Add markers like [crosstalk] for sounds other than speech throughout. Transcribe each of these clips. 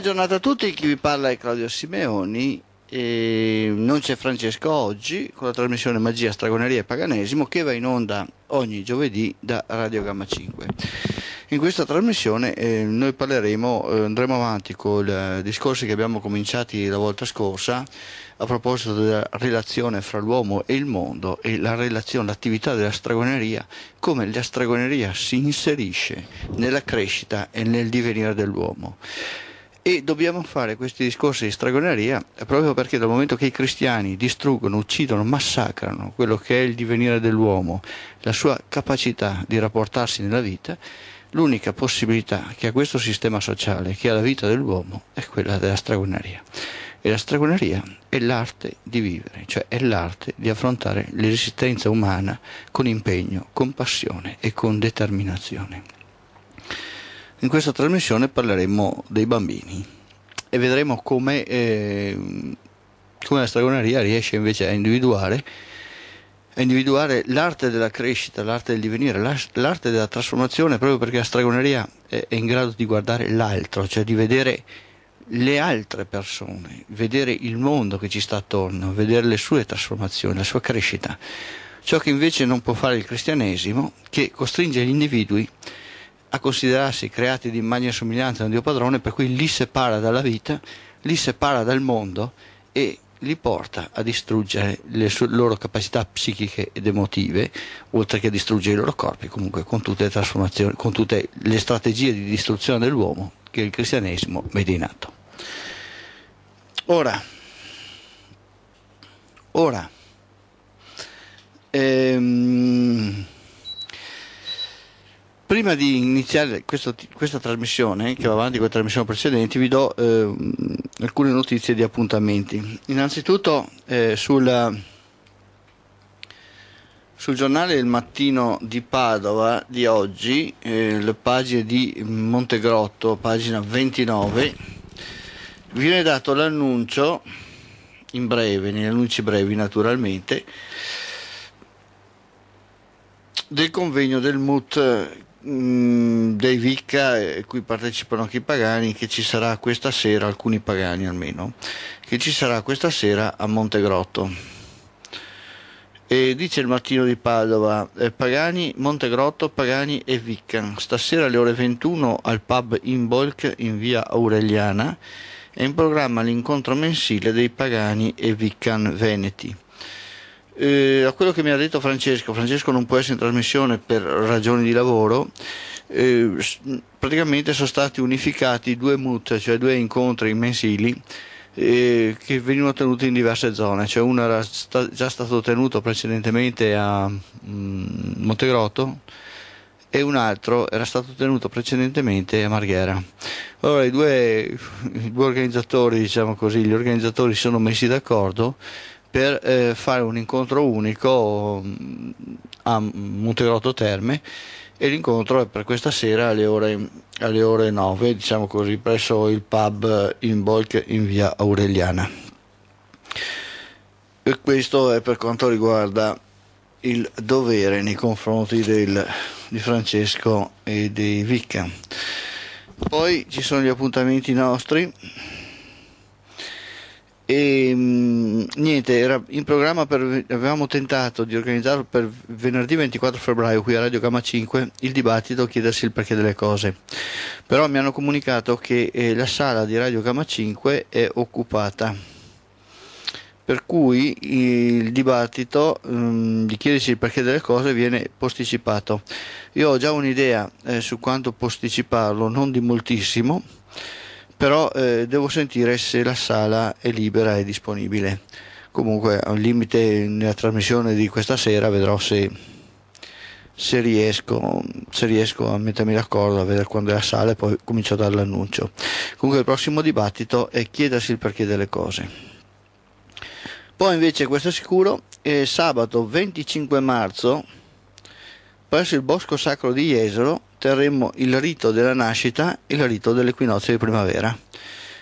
Buona giornata a tutti, chi vi parla è Claudio Simeoni. E non c'è Francesco oggi con la trasmissione Magia, Stragoneria e Paganesimo che va in onda ogni giovedì da Radio Gamma 5. In questa trasmissione eh, noi parleremo, eh, andremo avanti con i eh, discorsi che abbiamo cominciati la volta scorsa a proposito della relazione fra l'uomo e il mondo e la relazione, l'attività della stragoneria, come la stragoneria si inserisce nella crescita e nel divenire dell'uomo. E dobbiamo fare questi discorsi di stragoneria proprio perché dal momento che i cristiani distruggono, uccidono, massacrano quello che è il divenire dell'uomo, la sua capacità di rapportarsi nella vita, l'unica possibilità che ha questo sistema sociale, che ha la vita dell'uomo, è quella della stragoneria. E la stragoneria è l'arte di vivere, cioè è l'arte di affrontare l'esistenza umana con impegno, con passione e con determinazione. In questa trasmissione parleremo dei bambini e vedremo come, eh, come la stragoneria riesce invece a individuare, a individuare, l'arte della crescita, l'arte del divenire, l'arte della trasformazione, proprio perché la stragoneria è in grado di guardare l'altro, cioè di vedere le altre persone, vedere il mondo che ci sta attorno, vedere le sue trasformazioni, la sua crescita. Ciò che invece non può fare il cristianesimo, che costringe gli individui a a considerarsi creati di immagine e somiglianza di un Dio padrone, per cui li separa dalla vita, li separa dal mondo e li porta a distruggere le loro capacità psichiche ed emotive, oltre che a distruggere i loro corpi, comunque con tutte le trasformazioni, con tutte le strategie di distruzione dell'uomo che il cristianesimo vede in atto. Ora, ora ehm, Prima di iniziare questa, questa trasmissione, che va avanti con le trasmissioni precedenti, vi do eh, alcune notizie di appuntamenti. Innanzitutto eh, sul, sul, giornale Il Mattino di Padova di oggi, eh, le pagine di Montegrotto, pagina 29, viene dato l'annuncio, in breve, negli annunci brevi naturalmente, del convegno del MUT mh, mm, dei Vicca, e eh, qui partecipano anche i pagani, che ci sarà questa sera, alcuni pagani almeno, che ci sarà questa sera a Montegrotto. E dice il mattino di Padova, eh, Pagani, Montegrotto, Pagani e Viccan, stasera alle ore 21 al pub in Bolk in via Aureliana è in programma l'incontro mensile dei Pagani e Viccan Veneti. Eh, a quello che mi ha detto Francesco, Francesco non può essere in trasmissione per ragioni di lavoro, eh, praticamente sono stati unificati due MUT, cioè due incontri mensili eh, che venivano tenuti in diverse zone, cioè uno era sta- già stato tenuto precedentemente a mh, mm, Montegrotto e un altro era stato tenuto precedentemente a Marghera. Allora i due, i due organizzatori, diciamo così, gli organizzatori si sono messi d'accordo per eh, fare un incontro unico mm, a Montegrotto Terme e l'incontro è per questa sera alle ore, alle ore 9, diciamo così, presso il pub eh, in Bolk in via Aureliana. E questo è per quanto riguarda il dovere nei confronti del, di Francesco e dei Vicca. Poi ci sono gli appuntamenti nostri e mh, mm, niente, era in programma per, avevamo tentato di organizzare per venerdì 24 febbraio qui a Radio Gamma 5 il dibattito chiedersi il perché delle cose però mi hanno comunicato che eh, la sala di Radio Gamma 5 è occupata per cui il dibattito mh, mm, di chiedersi il perché delle cose viene posticipato io ho già un'idea eh, su quanto posticiparlo non di moltissimo però eh, devo sentire se la sala è libera e disponibile. Comunque, al limite, nella trasmissione di questa sera vedrò se, se, riesco, se riesco a mettermi d'accordo, a vedere quando è la sala e poi comincio a dare l'annuncio. Comunque, il prossimo dibattito è chiedersi il perché delle cose. Poi invece, questo è sicuro, è sabato 25 marzo, presso il Bosco Sacro di Jesolo, terremo il rito della nascita e il rito dell'equinozio di primavera.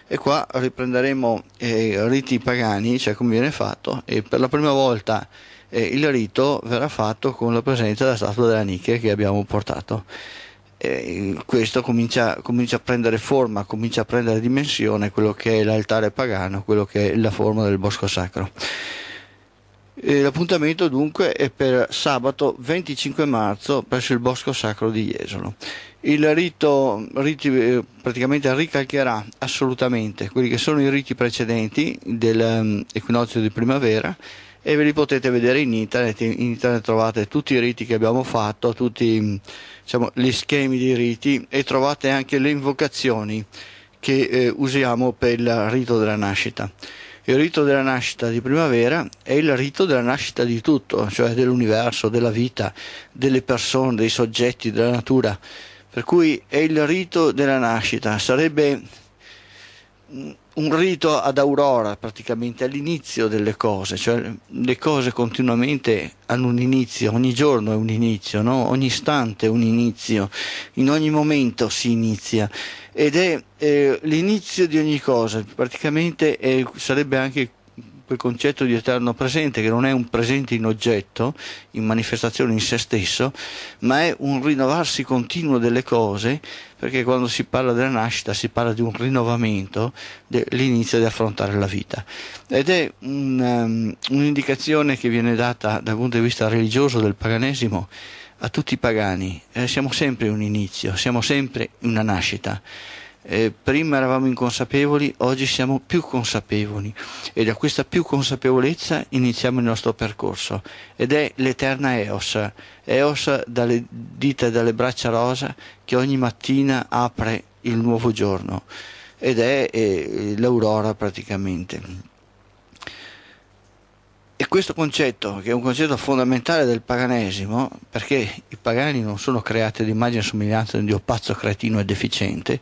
E qua riprenderemo i eh, riti pagani, cioè come viene fatto, e per la prima volta eh, il rito verrà fatto con la presenza della statua della Nike che abbiamo portato. E questo comincia, comincia, a prendere forma, comincia a prendere dimensione quello che è l'altare pagano, quello che è la forma del bosco sacro. L'appuntamento dunque è per sabato 25 marzo presso il Bosco Sacro di Jesolo. Il rito, riti, eh, praticamente ricalcherà assolutamente quelli che sono i riti precedenti dell'equinozio ehm, di primavera e ve li potete vedere in internet. In internet trovate tutti i riti che abbiamo fatto, tutti diciamo, gli schemi di riti e trovate anche le invocazioni che eh, usiamo per il rito della nascita il rito della nascita di primavera è il rito della nascita di tutto, cioè dell'universo, della vita, delle persone, dei soggetti, della natura. Per cui è il rito della nascita. Sarebbe un rito ad aurora praticamente all'inizio delle cose, cioè le cose continuamente hanno un inizio, ogni giorno è un inizio, no? ogni istante è un inizio, in ogni momento si inizia ed è eh, l'inizio di ogni cosa, praticamente è, sarebbe anche quel concetto di eterno presente che non è un presente in oggetto, in manifestazione in se stesso, ma è un rinnovarsi continuo delle cose, perché quando si parla della nascita si parla di un rinnovamento, dell'inizio di affrontare la vita. Ed è un, um, un'indicazione che viene data dal punto di vista religioso del paganesimo a tutti i pagani. Eh, siamo sempre un inizio, siamo sempre una nascita eh, prima eravamo inconsapevoli, oggi siamo più consapevoli e da questa più consapevolezza iniziamo il nostro percorso ed è l'eterna EOS, EOS dalle dita e dalle braccia rosa che ogni mattina apre il nuovo giorno ed è eh, l'aurora praticamente. E questo concetto, che è un concetto fondamentale del paganesimo, perché i pagani non sono creati ad immagine e somiglianza di un Dio pazzo, cretino e deficiente,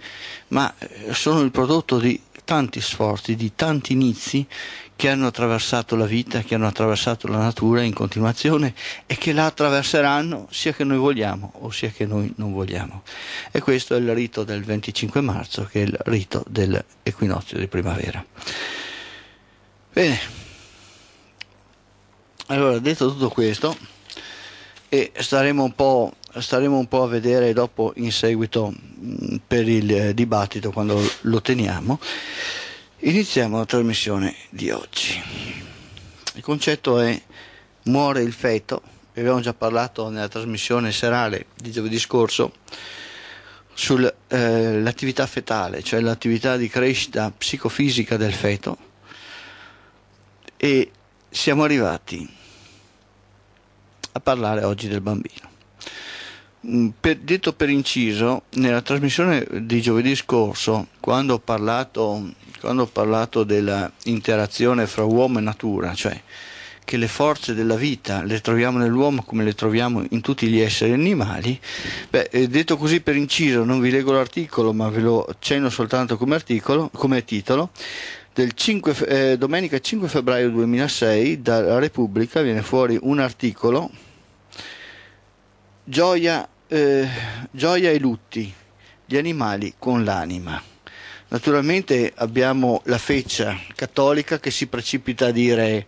ma eh, sono il prodotto di tanti sforzi, di tanti inizi che hanno attraversato la vita, che hanno attraversato la natura in continuazione e che la attraverseranno sia che noi vogliamo o sia che noi non vogliamo. E questo è il rito del 25 marzo, che è il rito dell'equinozio di primavera. Bene allora detto tutto questo e staremo un po' staremo un po' a vedere dopo in seguito mh, mm, per il eh, dibattito quando lo teniamo. Iniziamo la trasmissione di oggi. Il concetto è muore il feto, ne abbiamo già parlato nella trasmissione serale di giovedì scorso sull'attività eh, fetale, cioè l'attività di crescita psicofisica del feto e siamo arrivati a parlare oggi del bambino. Mm, per, detto per inciso, nella trasmissione di giovedì scorso, quando ho parlato, quando ho parlato dell'interazione fra uomo e natura, cioè che le forze della vita le troviamo nell'uomo come le troviamo in tutti gli esseri animali, beh, eh, detto così per inciso, non vi leggo l'articolo, ma ve lo accenno soltanto come, articolo, come titolo, del 5, eh, domenica 5 febbraio 2006 dalla Repubblica viene fuori un articolo Gioia, eh, Gioia e lutti, gli animali con l'anima. Naturalmente abbiamo la feccia cattolica che si precipita a dire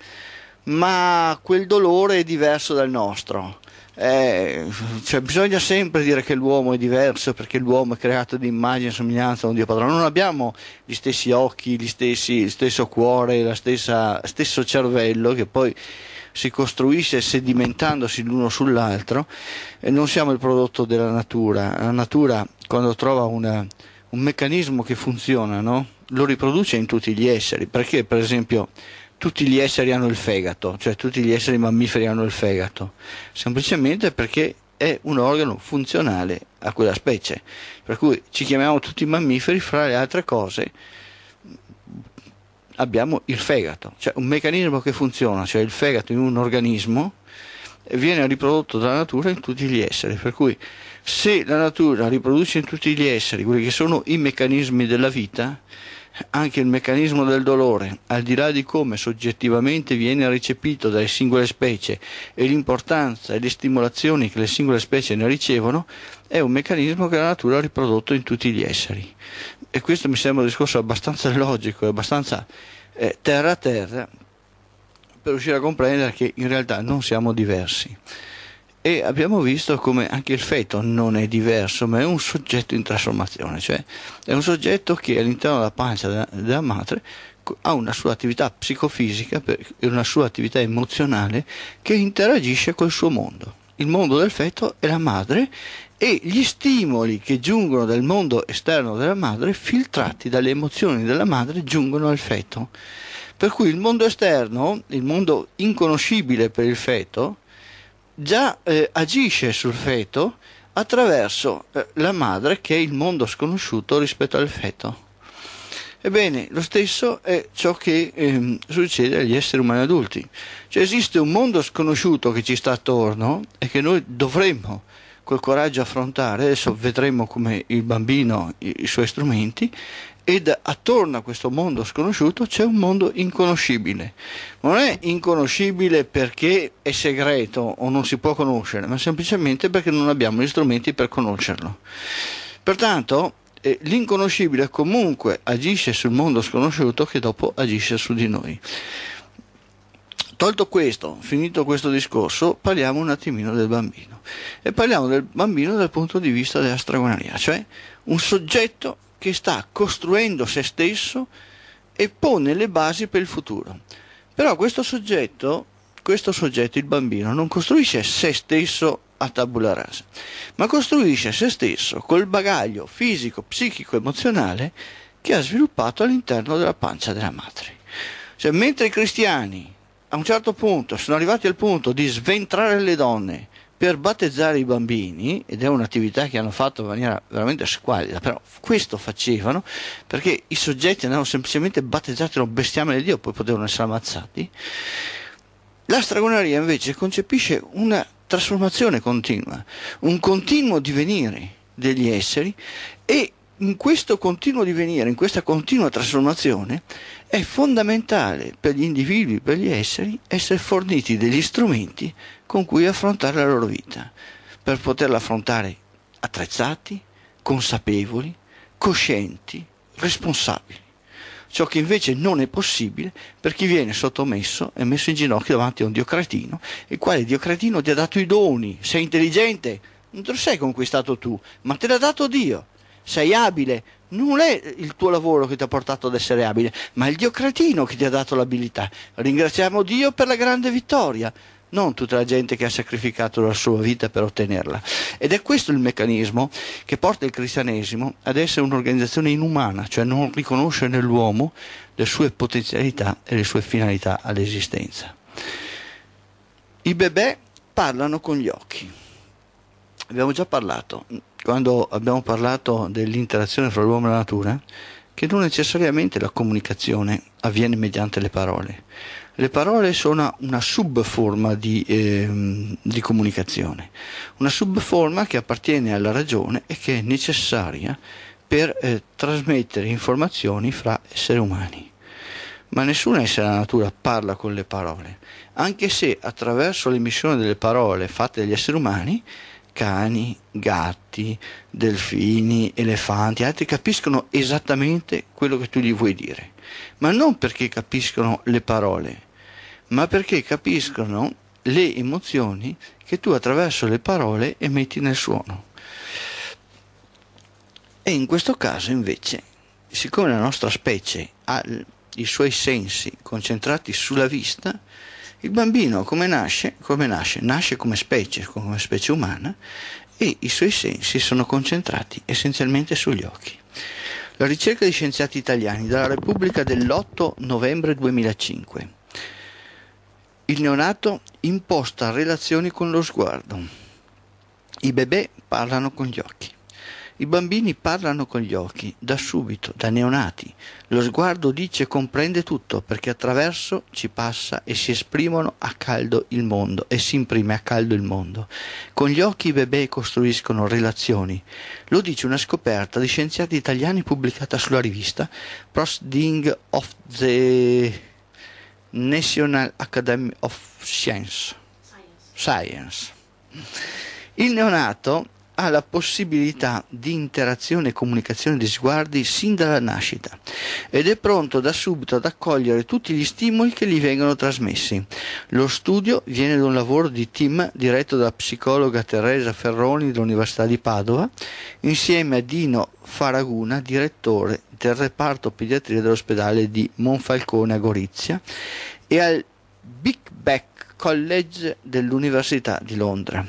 ma quel dolore è diverso dal nostro eh, cioè bisogna sempre dire che l'uomo è diverso perché l'uomo è creato di immagine e somiglianza a un Dio padrone. Non abbiamo gli stessi occhi, gli stessi, lo stesso cuore, lo stesso cervello che poi si costruisce sedimentandosi l'uno sull'altro e non siamo il prodotto della natura. La natura quando trova una, un meccanismo che funziona no? lo riproduce in tutti gli esseri perché per esempio tutti gli esseri hanno il fegato, cioè tutti gli esseri mammiferi hanno il fegato, semplicemente perché è un organo funzionale a quella specie, per cui ci chiamiamo tutti mammiferi, fra le altre cose abbiamo il fegato, cioè un meccanismo che funziona, cioè il fegato in un organismo viene riprodotto dalla natura in tutti gli esseri, per cui se la natura riproduce in tutti gli esseri quelli che sono i meccanismi della vita, anche il meccanismo del dolore, al di là di come soggettivamente viene recepito dalle singole specie e l'importanza e le stimolazioni che le singole specie ne ricevono, è un meccanismo che la natura ha riprodotto in tutti gli esseri. E questo mi sembra un discorso abbastanza logico, e abbastanza eh, terra a terra, per riuscire a comprendere che in realtà non siamo diversi e abbiamo visto come anche il feto non è diverso, ma è un soggetto in trasformazione, cioè è un soggetto che all'interno della pancia della, della madre ha una sua attività psicofisica e una sua attività emozionale che interagisce col suo mondo. Il mondo del feto è la madre e gli stimoli che giungono dal mondo esterno della madre, filtrati dalle emozioni della madre, giungono al feto. Per cui il mondo esterno, il mondo inconoscibile per il feto, già eh, agisce sul feto attraverso eh, la madre che è il mondo sconosciuto rispetto al feto. Ebbene, lo stesso è ciò che ehm, succede agli esseri umani adulti. Cioè esiste un mondo sconosciuto che ci sta attorno e che noi dovremmo col coraggio affrontare, adesso vedremo come il bambino i, i suoi strumenti, ed attorno a questo mondo sconosciuto c'è un mondo inconoscibile. Non è inconoscibile perché è segreto o non si può conoscere, ma semplicemente perché non abbiamo gli strumenti per conoscerlo. Pertanto eh, l'inconoscibile comunque agisce sul mondo sconosciuto che dopo agisce su di noi. Tolto questo, finito questo discorso, parliamo un attimino del bambino. E parliamo del bambino dal punto di vista della stregoneria, cioè un soggetto che sta costruendo se stesso e pone le basi per il futuro. Però questo soggetto, questo soggetto, il bambino, non costruisce se stesso a tabula rasa, ma costruisce se stesso col bagaglio fisico, psichico, emozionale che ha sviluppato all'interno della pancia della madre. Cioè, mentre i cristiani a un certo punto sono arrivati al punto di sventrare le donne, per battezzare i bambini, ed è un'attività che hanno fatto in maniera veramente squallida, però questo facevano perché i soggetti andavano semplicemente battezzati da un bestiame di Dio, poi potevano essere ammazzati. La stragoneria invece concepisce una trasformazione continua, un continuo divenire degli esseri e in questo continuo divenire, in questa continua trasformazione, è fondamentale per gli individui, per gli esseri, essere forniti degli strumenti con cui affrontare la loro vita, per poterla affrontare attrezzati, consapevoli, coscienti, responsabili. Ciò che invece non è possibile per chi viene sottomesso e messo in ginocchio davanti a un diocretino, il quale diocretino ti ha dato i doni, sei intelligente, non te lo sei conquistato tu, ma te l'ha dato Dio sei abile, non è il tuo lavoro che ti ha portato ad essere abile, ma è il Dio cretino che ti ha dato l'abilità. Ringraziamo Dio per la grande vittoria, non tutta la gente che ha sacrificato la sua vita per ottenerla. Ed è questo il meccanismo che porta il cristianesimo ad essere un'organizzazione inumana, cioè non riconosce nell'uomo le sue potenzialità e le sue finalità all'esistenza. I bebè parlano con gli occhi. Abbiamo già parlato quando abbiamo parlato dell'interazione fra l'uomo e la natura, che non necessariamente la comunicazione avviene mediante le parole. Le parole sono una subforma di, eh, di comunicazione, una subforma che appartiene alla ragione e che è necessaria per eh, trasmettere informazioni fra esseri umani. Ma nessun essere della natura parla con le parole, anche se attraverso l'emissione delle parole fatte dagli esseri umani cani, gatti, delfini, elefanti, altri capiscono esattamente quello che tu gli vuoi dire, ma non perché capiscono le parole, ma perché capiscono le emozioni che tu attraverso le parole emetti nel suono. E in questo caso invece, siccome la nostra specie ha i suoi sensi concentrati sulla vista, il bambino come nasce? Come nasce? Nasce come specie, come specie umana e i suoi sensi sono concentrati essenzialmente sugli occhi. La ricerca di scienziati italiani dalla Repubblica dell'8 novembre 2005. Il neonato imposta relazioni con lo sguardo. I bebè parlano con gli occhi. I bambini parlano con gli occhi, da subito, da neonati. Lo sguardo dice e comprende tutto, perché attraverso ci passa e si esprimono a caldo il mondo e si imprime a caldo il mondo. Con gli occhi i bebè costruiscono relazioni. Lo dice una scoperta di scienziati italiani pubblicata sulla rivista Prosding of the National Academy of Science. Science. Science. Il neonato ha la possibilità di interazione e comunicazione di sguardi sin dalla nascita ed è pronto da subito ad accogliere tutti gli stimoli che gli vengono trasmessi. Lo studio viene da un lavoro di team diretto dalla psicologa Teresa Ferroni dell'Università di Padova insieme a Dino Faraguna, direttore del reparto pediatria dell'ospedale di Monfalcone a Gorizia e al Big Beck College dell'Università di Londra.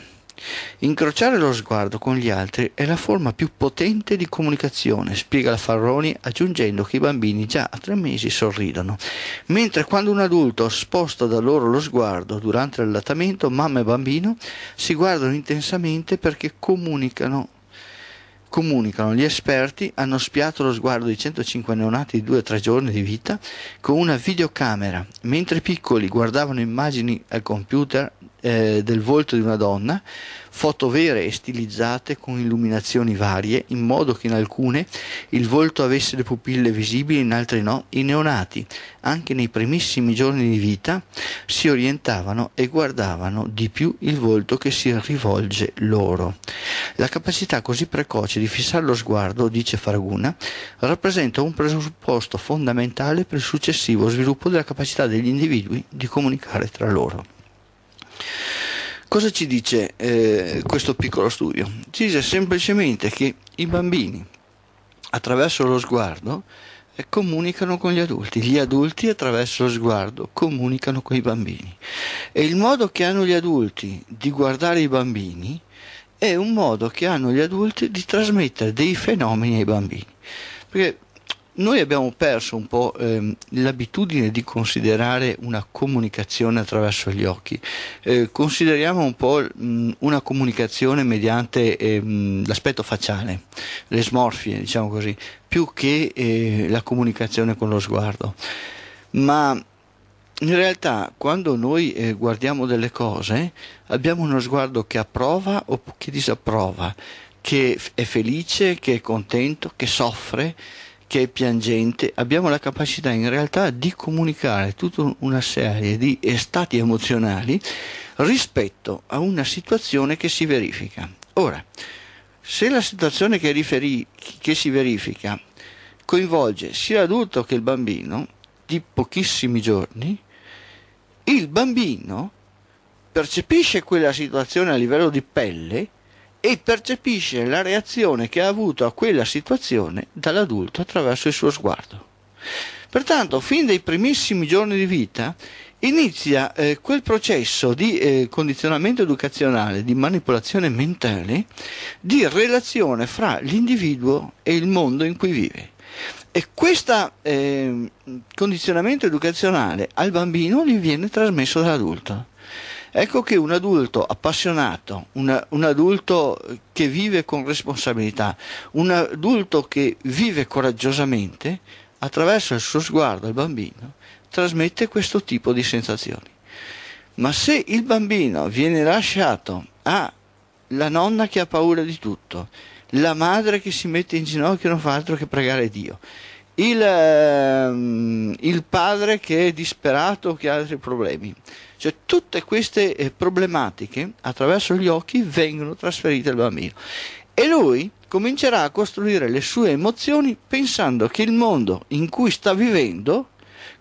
Incrociare lo sguardo con gli altri è la forma più potente di comunicazione, spiega la Farroni aggiungendo che i bambini già a tre mesi sorridono, mentre quando un adulto sposta da loro lo sguardo durante l'allattamento, mamma e bambino si guardano intensamente perché comunicano comunicano gli esperti hanno spiato lo sguardo di 105 neonati di 2-3 giorni di vita con una videocamera mentre i piccoli guardavano immagini al computer eh, del volto di una donna, foto vere e stilizzate con illuminazioni varie, in modo che in alcune il volto avesse le pupille visibili, in altre no, i neonati, anche nei primissimi giorni di vita, si orientavano e guardavano di più il volto che si rivolge loro. La capacità così precoce di fissare lo sguardo, dice Farguna, rappresenta un presupposto fondamentale per il successivo sviluppo della capacità degli individui di comunicare tra loro. Cosa ci dice eh, questo piccolo studio? Ci dice semplicemente che i bambini attraverso lo sguardo eh, comunicano con gli adulti, gli adulti attraverso lo sguardo comunicano con i bambini e il modo che hanno gli adulti di guardare i bambini è un modo che hanno gli adulti di trasmettere dei fenomeni ai bambini. Perché noi abbiamo perso un po' ehm, l'abitudine di considerare una comunicazione attraverso gli occhi. Eh, consideriamo un po' mh, una comunicazione mediante ehm, l'aspetto facciale, le smorfie, diciamo così, più che eh, la comunicazione con lo sguardo. Ma in realtà quando noi eh, guardiamo delle cose abbiamo uno sguardo che approva o che disapprova, che è felice, che è contento, che soffre che è piangente, abbiamo la capacità in realtà di comunicare tutta una serie di stati emozionali rispetto a una situazione che si verifica. Ora, se la situazione che, riferi, che si verifica coinvolge sia l'adulto che il bambino di pochissimi giorni, il bambino percepisce quella situazione a livello di pelle e percepisce la reazione che ha avuto a quella situazione dall'adulto attraverso il suo sguardo. Pertanto, fin dai primissimi giorni di vita, inizia eh, quel processo di eh, condizionamento educazionale, di manipolazione mentale, di relazione fra l'individuo e il mondo in cui vive. E questo eh, condizionamento educazionale al bambino gli viene trasmesso dall'adulto. Ecco che un adulto appassionato, un, un adulto che vive con responsabilità, un adulto che vive coraggiosamente, attraverso il suo sguardo al bambino, trasmette questo tipo di sensazioni. Ma se il bambino viene lasciato a la nonna che ha paura di tutto, la madre che si mette in ginocchio e non fa altro che pregare Dio, il, ehm, il padre che è disperato che ha altri problemi. Cioè tutte queste eh, problematiche attraverso gli occhi vengono trasferite al bambino e lui comincerà a costruire le sue emozioni pensando che il mondo in cui sta vivendo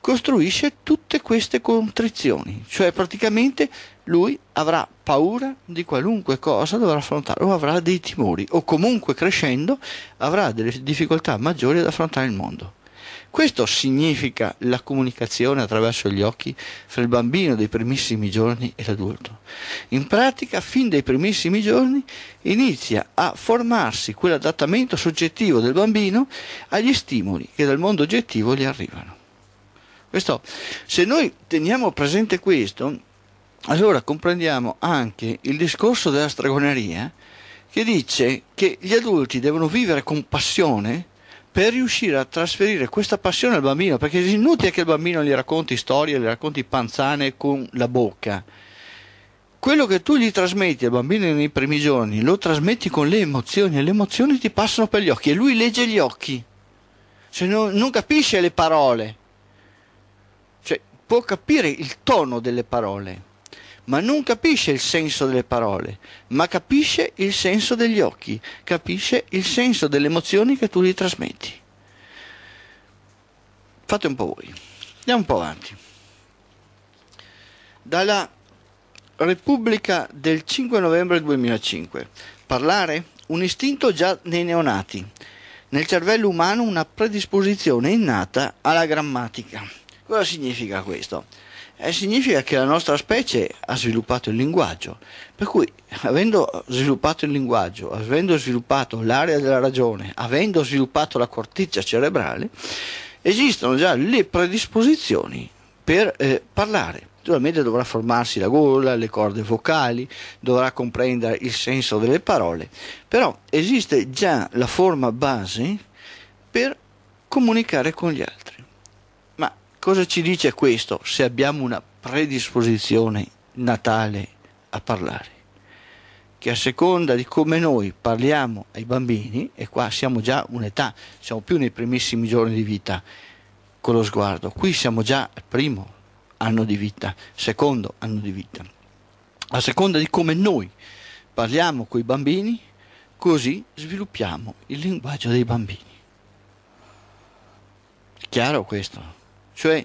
costruisce tutte queste contrizioni, cioè praticamente lui avrà paura di qualunque cosa dovrà affrontare o avrà dei timori o comunque crescendo avrà delle difficoltà maggiori ad affrontare il mondo. Questo significa la comunicazione attraverso gli occhi fra il bambino dei primissimi giorni e l'adulto. In pratica, fin dai primissimi giorni inizia a formarsi quell'adattamento soggettivo del bambino agli stimoli che dal mondo oggettivo gli arrivano. Questo, se noi teniamo presente questo, allora comprendiamo anche il discorso della stregoneria che dice che gli adulti devono vivere con passione per riuscire a trasferire questa passione al bambino, perché è inutile che il bambino gli racconti storie, gli racconti panzane con la bocca. Quello che tu gli trasmetti al bambino nei primi giorni lo trasmetti con le emozioni e le emozioni ti passano per gli occhi e lui legge gli occhi, cioè non, non capisce le parole, cioè può capire il tono delle parole ma non capisce il senso delle parole, ma capisce il senso degli occhi, capisce il senso delle emozioni che tu gli trasmetti. Fate un po' voi. Andiamo un po' avanti. Dalla Repubblica del 5 novembre 2005. Parlare? Un istinto già nei neonati. Nel cervello umano una predisposizione innata alla grammatica. Cosa significa questo? eh, significa che la nostra specie ha sviluppato il linguaggio. Per cui, avendo sviluppato il linguaggio, avendo sviluppato l'area della ragione, avendo sviluppato la corteccia cerebrale, esistono già le predisposizioni per eh, parlare. Naturalmente dovrà formarsi la gola, le corde vocali, dovrà comprendere il senso delle parole, però esiste già la forma base per comunicare con gli altri. Cosa ci dice questo se abbiamo una predisposizione natale a parlare? Che a seconda di come noi parliamo ai bambini, e qua siamo già un'età, siamo più nei primissimi giorni di vita con lo sguardo, qui siamo già al primo anno di vita, secondo anno di vita. A seconda di come noi parliamo con i bambini, così sviluppiamo il linguaggio dei bambini. Chiaro questo? cioè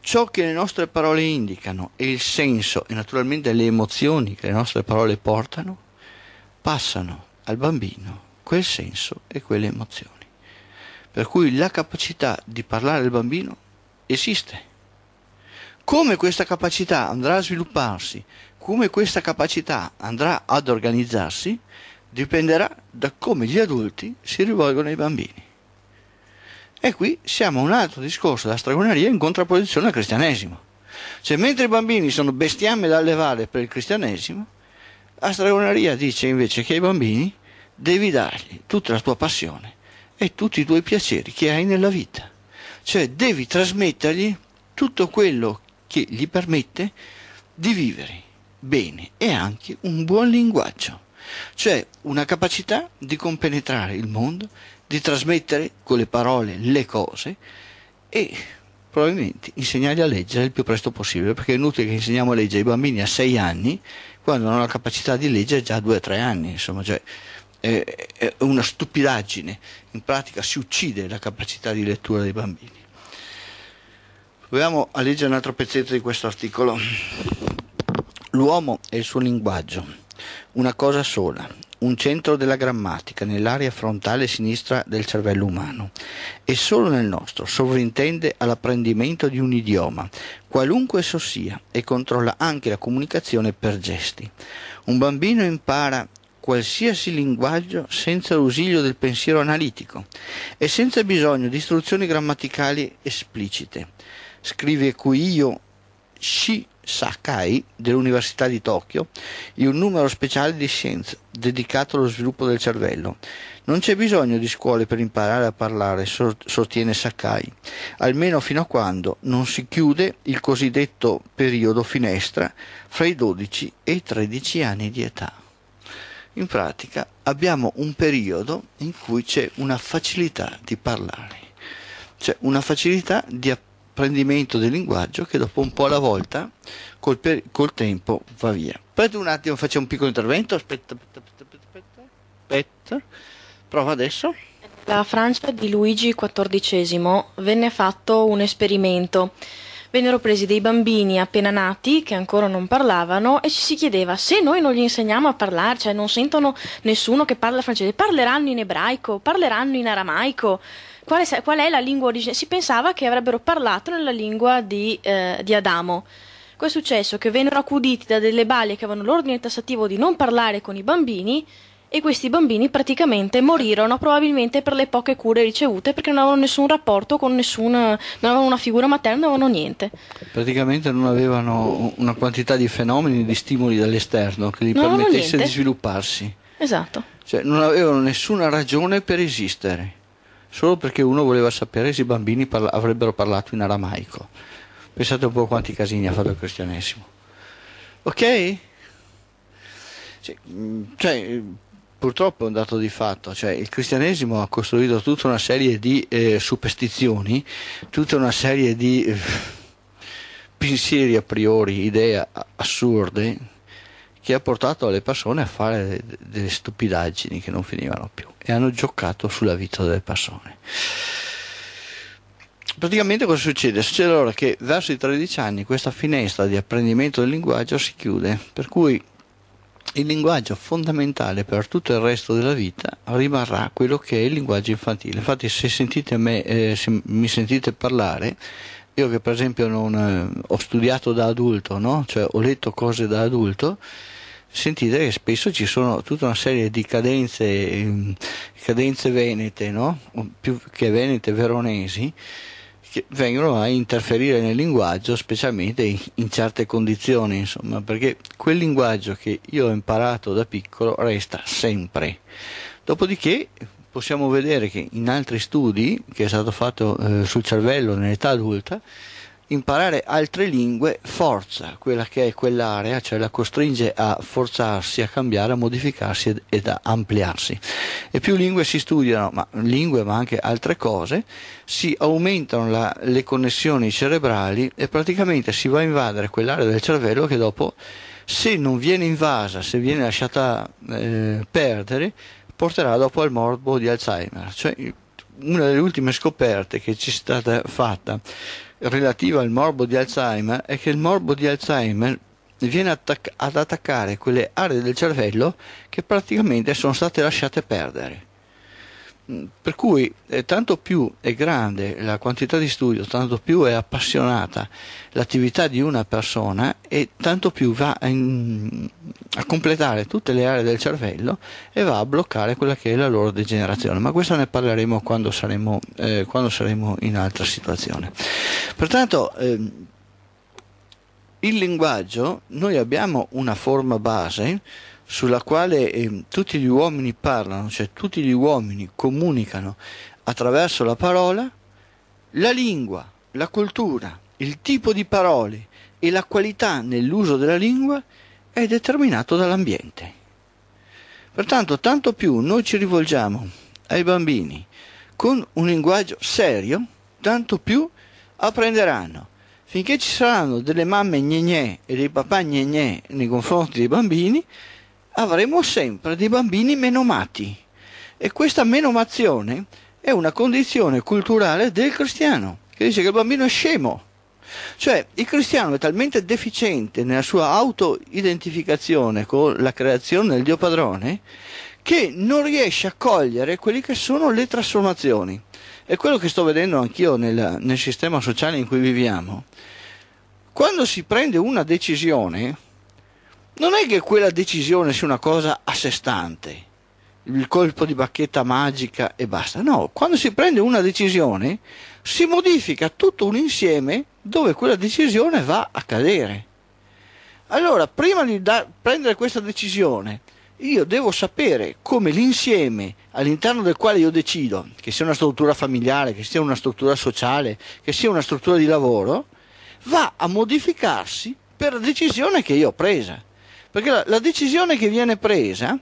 ciò che le nostre parole indicano e il senso e naturalmente le emozioni che le nostre parole portano, passano al bambino quel senso e quelle emozioni. Per cui la capacità di parlare al bambino esiste. Come questa capacità andrà a svilupparsi, come questa capacità andrà ad organizzarsi, dipenderà da come gli adulti si rivolgono ai bambini. E qui siamo a un altro discorso della stragoneria in contrapposizione al cristianesimo. Cioè, mentre i bambini sono bestiame da allevare per il cristianesimo, la stragoneria dice invece che ai bambini devi dargli tutta la tua passione e tutti i tuoi piaceri che hai nella vita. Cioè, devi trasmettergli tutto quello che gli permette di vivere bene e anche un buon linguaggio, cioè una capacità di compenetrare il mondo di trasmettere con le parole le cose e probabilmente insegnargli a leggere il più presto possibile, perché è inutile che insegniamo a leggere ai bambini a 6 anni quando hanno la capacità di leggere già a 2-3 anni, insomma, cioè, è, è una stupidaggine, in pratica si uccide la capacità di lettura dei bambini. Proviamo a leggere un altro pezzetto di questo articolo. L'uomo e il suo linguaggio, una cosa sola, un centro della grammatica nell'area frontale sinistra del cervello umano e solo nel nostro sovrintende all'apprendimento di un idioma, qualunque esso sia, e controlla anche la comunicazione per gesti. Un bambino impara qualsiasi linguaggio senza l'ausilio del pensiero analitico e senza bisogno di istruzioni grammaticali esplicite. Scrive qui io sci Sakai dell'Università di Tokyo in un numero speciale di scienze dedicato allo sviluppo del cervello. Non c'è bisogno di scuole per imparare a parlare, sostiene Sakai, almeno fino a quando non si chiude il cosiddetto periodo finestra fra i 12 e i 13 anni di età. In pratica abbiamo un periodo in cui c'è una facilità di parlare, cioè una facilità di apprendere apprendimento del linguaggio che dopo un po' alla volta, col, per, col tempo, va via. Aspetta un attimo, facciamo un piccolo intervento. Aspetta, aspetta, aspetta, aspetta. aspetta. Prova adesso. La Francia di Luigi XIV venne fatto un esperimento vennero presi dei bambini appena nati che ancora non parlavano e ci si chiedeva se noi non gli insegniamo a parlare, cioè non sentono nessuno che parla francese, parleranno in ebraico, parleranno in aramaico. Qual è, qual è la lingua originale? Si pensava che avrebbero parlato nella lingua di, eh, di Adamo. Questo è successo che vennero accuditi da delle balie che avevano l'ordine tassativo di non parlare con i bambini e questi bambini praticamente morirono probabilmente per le poche cure ricevute perché non avevano nessun rapporto con nessuna, non avevano una figura materna, non avevano niente. Praticamente non avevano una quantità di fenomeni, di stimoli dall'esterno che gli non permettesse di svilupparsi. Esatto. Cioè non avevano nessuna ragione per esistere, solo perché uno voleva sapere se i bambini parla avrebbero parlato in aramaico. Pensate un po' quanti casini ha fatto il cristianesimo. Ok? Mm, cioè, cioè purtroppo è un dato di fatto, cioè il cristianesimo ha costruito tutta una serie di eh, superstizioni, tutta una serie di eh, pensieri a priori, idee assurde che ha portato le persone a fare delle stupidaggini che non finivano più e hanno giocato sulla vita delle persone. Praticamente cosa succede? Succede allora che verso i 13 anni questa finestra di apprendimento del linguaggio si chiude, per cui il linguaggio fondamentale per tutto il resto della vita rimarrà quello che è il linguaggio infantile. Infatti, se, sentite me, eh, se mi sentite parlare, io che per esempio non, eh, ho studiato da adulto, no? cioè ho letto cose da adulto, sentite che spesso ci sono tutta una serie di cadenze, ehm, cadenze venete, no? più che venete veronesi, vengono a interferire nel linguaggio, specialmente in, in certe condizioni, insomma, perché quel linguaggio che io ho imparato da piccolo resta sempre. Dopodiché possiamo vedere che in altri studi che è stato fatto eh, sul cervello nell'età adulta, imparare altre lingue forza quella che è quell'area, cioè la costringe a forzarsi, a cambiare, a modificarsi ed, ed a ampliarsi. E più lingue si studiano, ma lingue ma anche altre cose, si aumentano la, le connessioni cerebrali e praticamente si va a invadere quell'area del cervello che dopo, se non viene invasa, se viene lasciata eh, perdere, porterà dopo al morbo di Alzheimer, cioè una delle ultime scoperte che ci è stata fatta relativa al morbo di Alzheimer è che il morbo di Alzheimer viene attac- ad attaccare quelle aree del cervello che praticamente sono state lasciate perdere per cui eh, tanto più è grande la quantità di studio, tanto più è appassionata l'attività di una persona e tanto più va a, in, a completare tutte le aree del cervello e va a bloccare quella che è la loro degenerazione. Ma questo ne parleremo quando saremo, eh, quando saremo in altra situazione. Pertanto, eh, il linguaggio, noi abbiamo una forma base sulla quale eh, tutti gli uomini parlano, cioè tutti gli uomini comunicano attraverso la parola, la lingua, la cultura, il tipo di parole e la qualità nell'uso della lingua è determinato dall'ambiente. Pertanto, tanto più noi ci rivolgiamo ai bambini con un linguaggio serio, tanto più apprenderanno. Finché ci saranno delle mamme gnegne e dei papà gnegne nei confronti dei bambini, avremo sempre dei bambini menomati e questa menomazione è una condizione culturale del cristiano che dice che il bambino è scemo. Cioè il cristiano è talmente deficiente nella sua auto-identificazione con la creazione del Dio padrone che non riesce a cogliere quelle che sono le trasformazioni. È quello che sto vedendo anch'io nel, nel sistema sociale in cui viviamo. Quando si prende una decisione, non è che quella decisione sia una cosa a sé stante, il colpo di bacchetta magica e basta. No, quando si prende una decisione si modifica tutto un insieme dove quella decisione va a cadere. Allora, prima di da- prendere questa decisione, io devo sapere come l'insieme all'interno del quale io decido, che sia una struttura familiare, che sia una struttura sociale, che sia una struttura di lavoro, va a modificarsi per la decisione che io ho presa perché la, la decisione che viene presa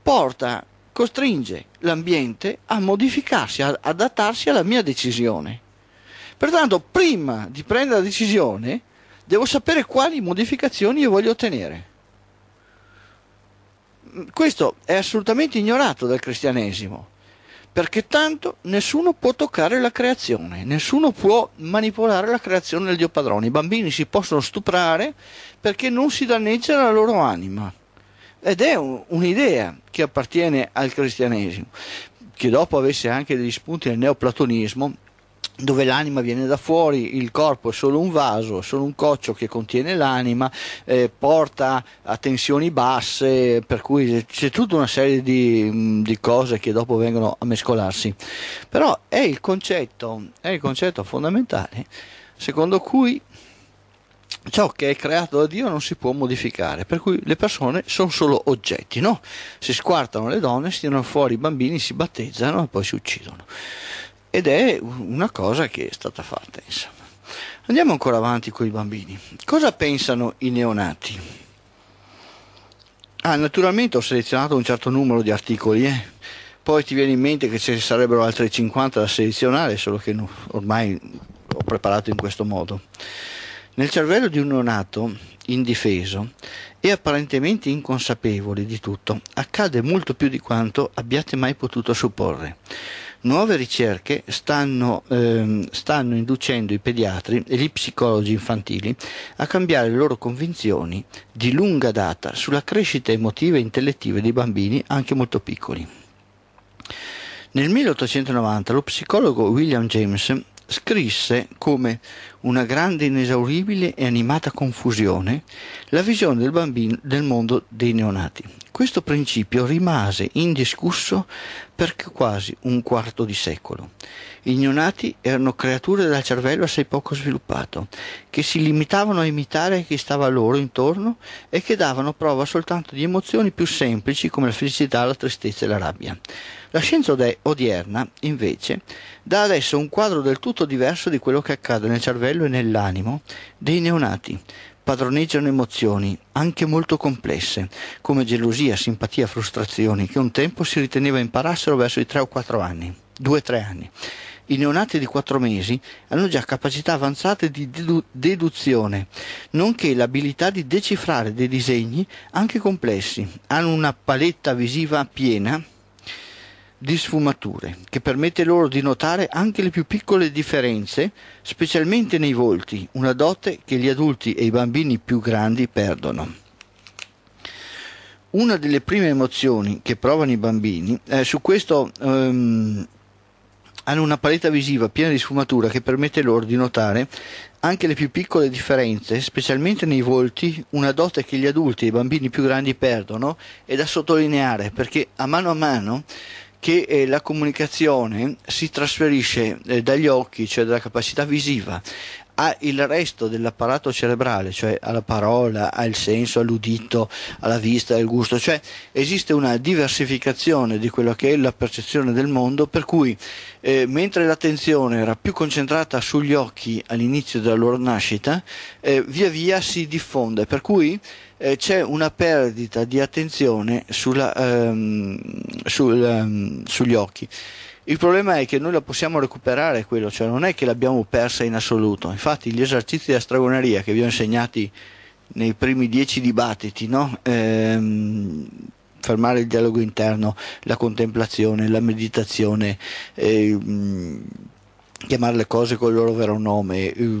porta, costringe l'ambiente a modificarsi, ad adattarsi alla mia decisione. Pertanto, prima di prendere la decisione, devo sapere quali modificazioni io voglio ottenere. Questo è assolutamente ignorato dal cristianesimo perché tanto nessuno può toccare la creazione, nessuno può manipolare la creazione del Dio padrone. I bambini si possono stuprare perché non si danneggia la loro anima. Ed è un'idea che appartiene al cristianesimo, che dopo avesse anche degli spunti nel neoplatonismo, dove l'anima viene da fuori, il corpo è solo un vaso, è solo un coccio che contiene l'anima, eh, porta a tensioni basse, per cui c'è tutta una serie di, mm, di, cose che dopo vengono a mescolarsi. Però è il concetto, è il concetto fondamentale secondo cui ciò che è creato da Dio non si può modificare, per cui le persone sono solo oggetti, no? Si squartano le donne, si tirano fuori i bambini, si battezzano e poi si uccidono ed è una cosa che è stata fatta. Insomma. Andiamo ancora avanti con i bambini. Cosa pensano i neonati? Ah, naturalmente ho selezionato un certo numero di articoli, eh? poi ti viene in mente che ce ne sarebbero altri 50 da selezionare, solo che ormai ho preparato in questo modo. Nel cervello di un neonato indifeso e apparentemente inconsapevole di tutto, accade molto più di quanto abbiate mai potuto supporre. Nuove ricerche stanno, ehm, stanno inducendo i pediatri e gli psicologi infantili a cambiare le loro convinzioni di lunga data sulla crescita emotiva e intellettiva dei bambini anche molto piccoli. Nel 1890 lo psicologo William James scrisse come una grande inesauribile e animata confusione la visione del, bambino, del mondo dei neonati questo principio rimase indiscusso per quasi un quarto di secolo. I neonati erano creature dal cervello assai poco sviluppato, che si limitavano a imitare chi stava loro intorno e che davano prova soltanto di emozioni più semplici come la felicità, la tristezza e la rabbia. La scienza odierna, invece, dà adesso un quadro del tutto diverso di quello che accade nel cervello e nell'animo dei neonati, padroneggiano emozioni, anche molto complesse, come gelosia, simpatia, frustrazioni, che un tempo si riteneva imparassero verso i 3 o 4 anni, 2-3 anni. I neonati di 4 mesi hanno già capacità avanzate di dedu- deduzione, nonché l'abilità di decifrare dei disegni anche complessi, hanno una paletta visiva piena di sfumature, che permette loro di notare anche le più piccole differenze, specialmente nei volti, una dote che gli adulti e i bambini più grandi perdono. Una delle prime emozioni che provano i bambini, eh, su questo ehm, hanno una paletta visiva piena di sfumatura che permette loro di notare anche le più piccole differenze, specialmente nei volti, una dote che gli adulti e i bambini più grandi perdono, è da sottolineare perché a mano a mano che eh, la comunicazione si trasferisce eh, dagli occhi, cioè dalla capacità visiva, il resto dell'apparato cerebrale, cioè alla parola, al senso, all'udito, alla vista, al gusto, cioè esiste una diversificazione di quello che è la percezione del mondo, per cui eh, mentre l'attenzione era più concentrata sugli occhi all'inizio della loro nascita, eh, via via si diffonde, per cui eh, c'è una perdita di attenzione sulla, ehm, sul, ehm, sugli occhi. Il problema è che noi la possiamo recuperare quello, cioè non è che l'abbiamo persa in assoluto. Infatti gli esercizi da stregoneria che vi ho insegnati nei primi dieci dibattiti, no? ehm, fermare il dialogo interno, la contemplazione, la meditazione, ehm, chiamare le cose con il loro vero nome, eh,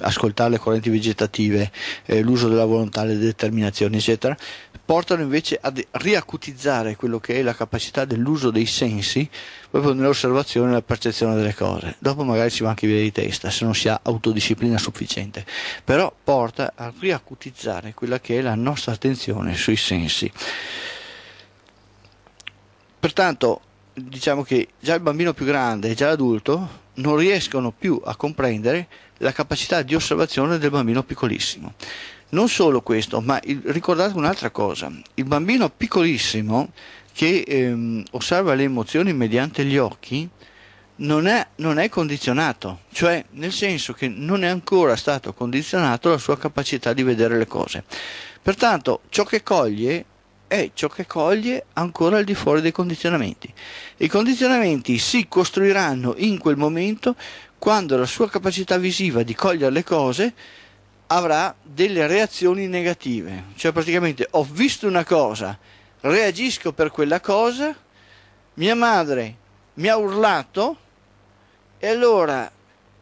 ascoltare le correnti vegetative, eh, l'uso della volontà, le determinazioni, eccetera, portano invece a riacutizzare quello che è la capacità dell'uso dei sensi proprio nell'osservazione e nella percezione delle cose. Dopo magari si va anche via di testa se non si ha autodisciplina sufficiente, però porta a riacutizzare quella che è la nostra attenzione sui sensi. Pertanto diciamo che già il bambino più grande e già l'adulto non riescono più a comprendere la capacità di osservazione del bambino piccolissimo. Non solo questo, ma il, ricordate un'altra cosa, il bambino piccolissimo che ehm, osserva le emozioni mediante gli occhi non è, non è condizionato, cioè nel senso che non è ancora stato condizionato la sua capacità di vedere le cose. Pertanto ciò che coglie è ciò che coglie ancora al di fuori dei condizionamenti. I condizionamenti si costruiranno in quel momento quando la sua capacità visiva di cogliere le cose avrà delle reazioni negative. Cioè praticamente ho visto una cosa, reagisco per quella cosa, mia madre mi ha urlato e allora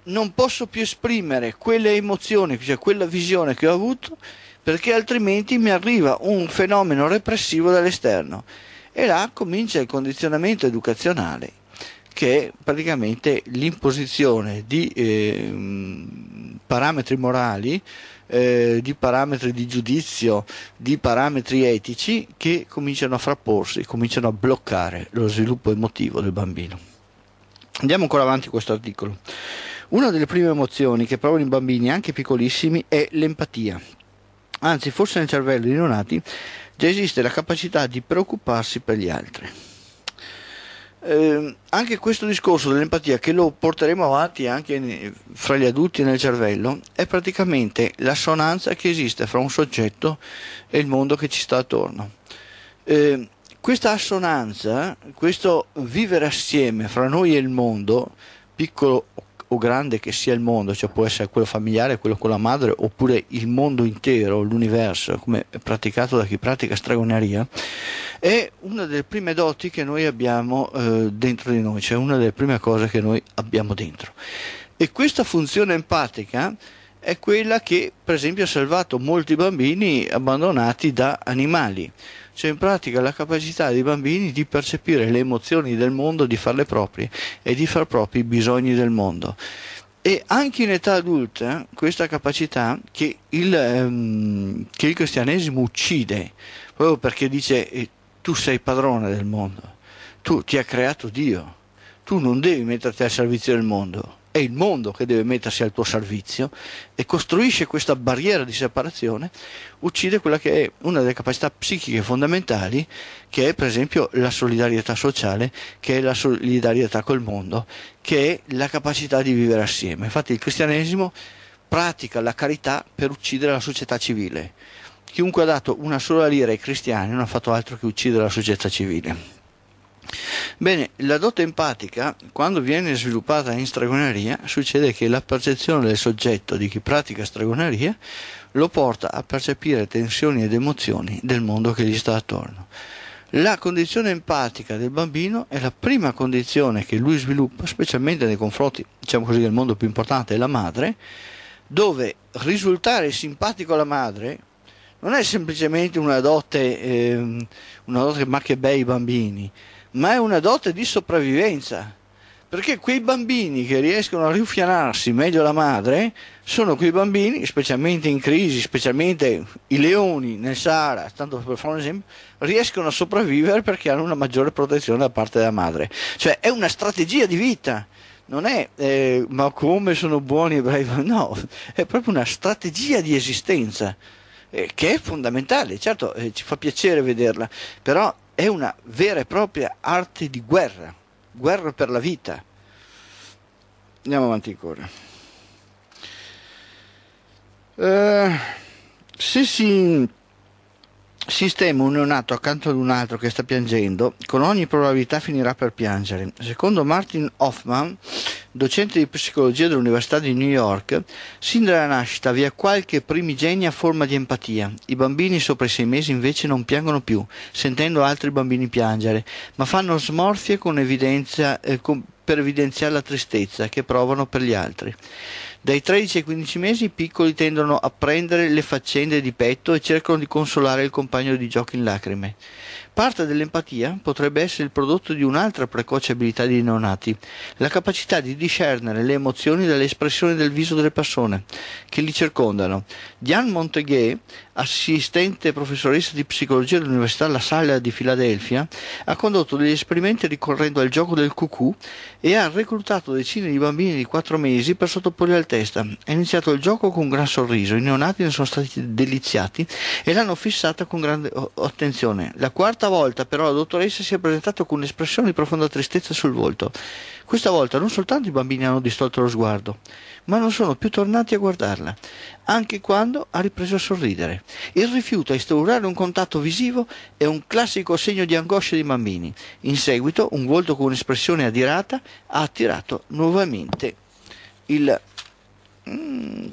non posso più esprimere quelle emozioni, cioè quella visione che ho avuto, perché altrimenti mi arriva un fenomeno repressivo dall'esterno. E là comincia il condizionamento educazionale, che è praticamente l'imposizione di eh, parametri morali, eh, di parametri di giudizio, di parametri etici che cominciano a frapporsi, cominciano a bloccare lo sviluppo emotivo del bambino. Andiamo ancora avanti con questo articolo. Una delle prime emozioni che provano i bambini, anche piccolissimi, è l'empatia. Anzi, forse nel cervello dei neonati già esiste la capacità di preoccuparsi per gli altri. Eh, anche questo discorso dell'empatia che lo porteremo avanti anche fra gli adulti nel cervello è praticamente l'assonanza che esiste fra un soggetto e il mondo che ci sta attorno. Eh, questa assonanza, questo vivere assieme fra noi e il mondo, piccolo o o grande che sia il mondo, cioè può essere quello familiare, quello con la madre, oppure il mondo intero, l'universo, come praticato da chi pratica stregoneria, è una delle prime doti che noi abbiamo eh, dentro di noi, cioè una delle prime cose che noi abbiamo dentro. E questa funzione empatica è quella che, per esempio, ha salvato molti bambini abbandonati da animali cioè in pratica la capacità dei bambini di percepire le emozioni del mondo, di farle proprie e di far propri i bisogni del mondo. E anche in età adulta eh, questa capacità che il, ehm, che il cristianesimo uccide, proprio perché dice eh, tu sei padrone del mondo, tu ti ha creato Dio, tu non devi metterti al servizio del mondo è il mondo che deve mettersi al tuo servizio e costruisce questa barriera di separazione, uccide quella che è una delle capacità psichiche fondamentali, che è per esempio la solidarietà sociale, che è la solidarietà col mondo, che è la capacità di vivere assieme. Infatti il cristianesimo pratica la carità per uccidere la società civile. Chiunque ha dato una sola lira ai cristiani non ha fatto altro che uccidere la società civile. Bene, la dote empatica, quando viene sviluppata in stregoneria, succede che la percezione del soggetto di chi pratica stregoneria lo porta a percepire tensioni ed emozioni del mondo che gli sta attorno. La condizione empatica del bambino è la prima condizione che lui sviluppa, specialmente nei confronti, diciamo così, del mondo più importante, la madre, dove risultare simpatico alla madre non è semplicemente una dote, eh, una dote ma che bei bambini, ma è una dote di sopravvivenza. Perché quei bambini che riescono a riuffianarsi meglio la madre sono quei bambini, specialmente in crisi, specialmente i leoni nel Sahara, tanto per fare un esempio, riescono a sopravvivere perché hanno una maggiore protezione da parte della madre. Cioè è una strategia di vita non è eh, ma come sono buoni e bravi, no, è proprio una strategia di esistenza eh, che è fondamentale, certo eh, ci fa piacere vederla, però è una vera e propria arte di guerra, guerra per la vita. Andiamo avanti ancora. Uh, se si sistema un neonato accanto ad un altro che sta piangendo, con ogni probabilità finirà per piangere. Secondo Martin Hoffman, docente di psicologia dell'Università di New York, sin dalla nascita vi è qualche primigenia forma di empatia. I bambini sopra i sei mesi invece non piangono più, sentendo altri bambini piangere, ma fanno smorfie con evidenza, eh, con, per evidenziare la tristezza che provano per gli altri. Dai 13 ai 15 mesi i piccoli tendono a prendere le faccende di petto e cercano di consolare il compagno di giochi in lacrime parte dell'empatia potrebbe essere il prodotto di un'altra precoce abilità dei neonati, la capacità di discernere le emozioni dalle espressioni del viso delle persone che li circondano. Diane Montegay, assistente professoressa di psicologia dell'Università La Salle di Filadelfia, ha condotto degli esperimenti ricorrendo al gioco del cucù e ha reclutato decine di bambini di 4 mesi per sottoporli al test. Ha iniziato il gioco con un gran sorriso, i neonati ne sono stati deliziati e l'hanno fissata con grande attenzione. La quarta volta però la dottoressa si è presentata con un'espressione di profonda tristezza sul volto. Questa volta non soltanto i bambini hanno distolto lo sguardo, ma non sono più tornati a guardarla, anche quando ha ripreso a sorridere. Il rifiuto a instaurare un contatto visivo è un classico segno di angoscia dei bambini. In seguito, un volto con un'espressione adirata ha attirato nuovamente il... Mm,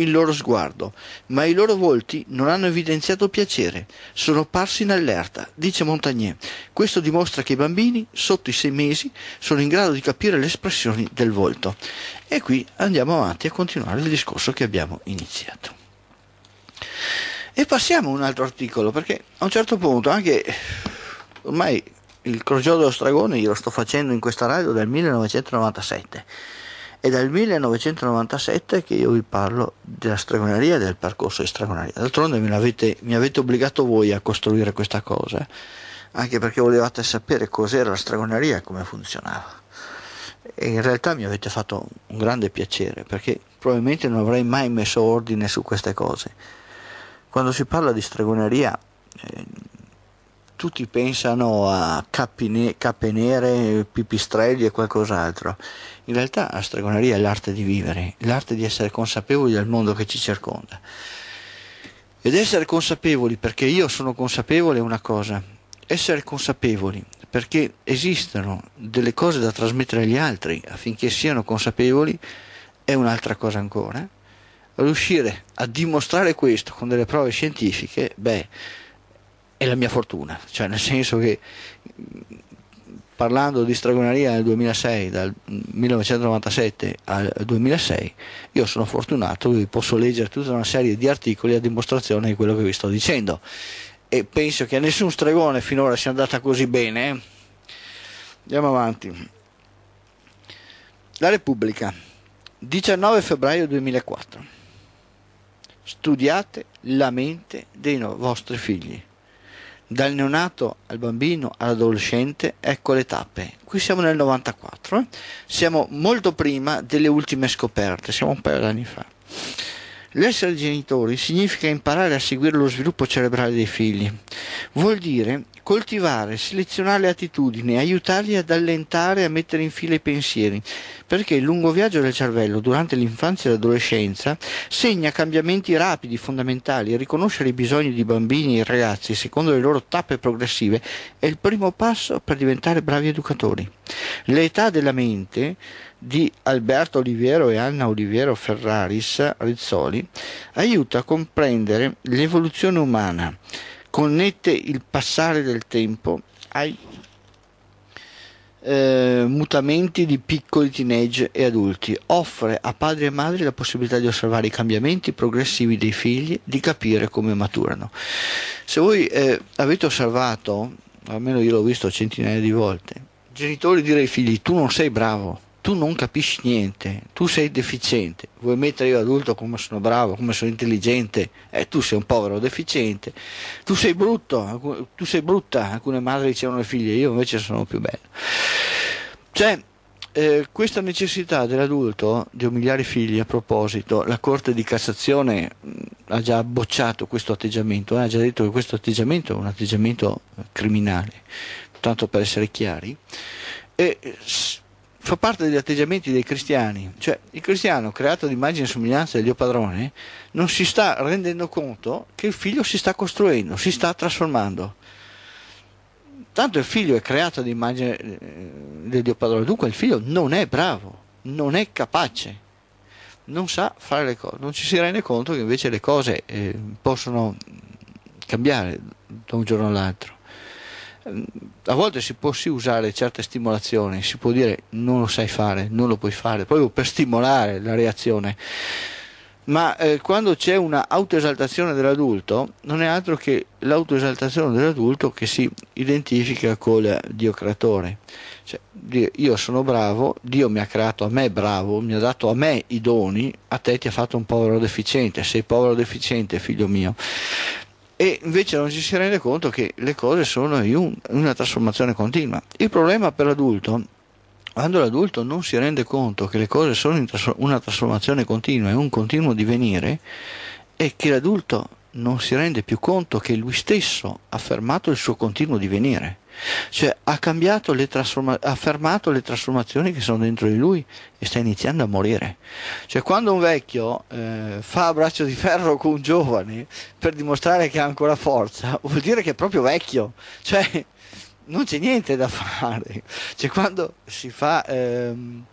il loro sguardo, ma i loro volti non hanno evidenziato piacere, sono parsi in allerta, dice Montagnier. Questo dimostra che i bambini, sotto i sei mesi, sono in grado di capire le espressioni del volto. E qui andiamo avanti a continuare il discorso che abbiamo iniziato. E passiamo a un altro articolo, perché a un certo punto anche ormai il Crogiolo dello Stragone io lo sto facendo in questa radio dal 1997 è dal 1997 che io vi parlo della stregoneria e del percorso di stregoneria. D'altronde mi avete, mi avete obbligato voi a costruire questa cosa, anche perché volevate sapere cos'era la stregoneria e come funzionava. E in realtà mi avete fatto un grande piacere, perché probabilmente non avrei mai messo ordine su queste cose. Quando si parla di stregoneria... Eh, tutti pensano a capi, nere, pipistrelli e qualcos'altro. In realtà la stregoneria è l'arte di vivere, l'arte di essere consapevoli del mondo che ci circonda. Ed essere consapevoli, perché io sono consapevole, è una cosa. Essere consapevoli, perché esistono delle cose da trasmettere agli altri affinché siano consapevoli, è un'altra cosa ancora. Riuscire a dimostrare questo con delle prove scientifiche, beh, è la mia fortuna, cioè nel senso che parlando di stragoneria nel 2006, dal 1997 al 2006, io sono fortunato che posso leggere tutta una serie di articoli a dimostrazione di quello che vi sto dicendo e penso che a nessun stregone finora sia andata così bene. Eh. Andiamo avanti. La Repubblica, 19 febbraio 2004. Studiate la mente dei no- vostri figli dal neonato al bambino all'adolescente, ecco le tappe. Qui siamo nel 94, eh? siamo molto prima delle ultime scoperte, siamo un paio d'anni fa. L'essere genitori significa imparare a seguire lo sviluppo cerebrale dei figli. Vuol dire coltivare, selezionare le attitudini, aiutarli ad allentare e a mettere in fila i pensieri, perché il lungo viaggio del cervello durante l'infanzia e l'adolescenza segna cambiamenti rapidi, fondamentali e riconoscere i bisogni di bambini e ragazzi secondo le loro tappe progressive è il primo passo per diventare bravi educatori. L'età della mente di Alberto Oliviero e Anna Oliviero Ferraris Rizzoli aiuta a comprendere l'evoluzione umana connette il passare del tempo ai eh, mutamenti di piccoli teenage e adulti, offre a padri e madri la possibilità di osservare i cambiamenti progressivi dei figli, di capire come maturano. Se voi eh, avete osservato, almeno io l'ho visto centinaia di volte, genitori dire ai figli tu non sei bravo, tu non capisci niente, tu sei deficiente, vuoi mettere io adulto come sono bravo, come sono intelligente, e eh, tu sei un povero deficiente, tu sei brutto, tu sei brutta, alcune madri dicevano alle figlie, io invece sono più bello. Cioè, eh, questa necessità dell'adulto di umiliare i figli, a proposito, la Corte di Cassazione mm, ha già bocciato questo atteggiamento, eh, ha già detto che questo atteggiamento è un atteggiamento eh, criminale, tanto per essere chiari, e fa parte degli atteggiamenti dei cristiani, cioè il cristiano creato di immagine e somiglianza del Dio padrone non si sta rendendo conto che il figlio si sta costruendo, si sta trasformando. Tanto il figlio è creato di immagine eh, del Dio padrone, dunque il figlio non è bravo, non è capace, non sa fare le cose, non ci si rende conto che invece le cose eh, possono cambiare da un giorno all'altro. Ehm, a volte si può sì usare certe stimolazioni, si può dire non lo sai fare, non lo puoi fare, proprio per stimolare la reazione. Ma eh, quando c'è una autoesaltazione dell'adulto, non è altro che l'autoesaltazione dell'adulto che si identifica col Dio creatore. Cioè, io sono bravo, Dio mi ha creato a me bravo, mi ha dato a me i doni, a te ti ha fatto un povero deficiente, sei povero deficiente, figlio mio e invece non ci si rende conto che le cose sono in un, una trasformazione continua. Il problema per l'adulto, quando l'adulto non si rende conto che le cose sono in trasfor- una trasformazione continua e un continuo divenire, è che l'adulto non si rende più conto che lui stesso ha fermato il suo continuo divenire cioè ha cambiato le trasformazioni, ha fermato le trasformazioni che sono dentro di lui e sta iniziando a morire. Cioè quando un vecchio eh, fa braccio di ferro con un giovane per dimostrare che ha ancora forza, vuol dire che è proprio vecchio. Cioè non c'è niente da fare. Cioè quando si fa... Ehm,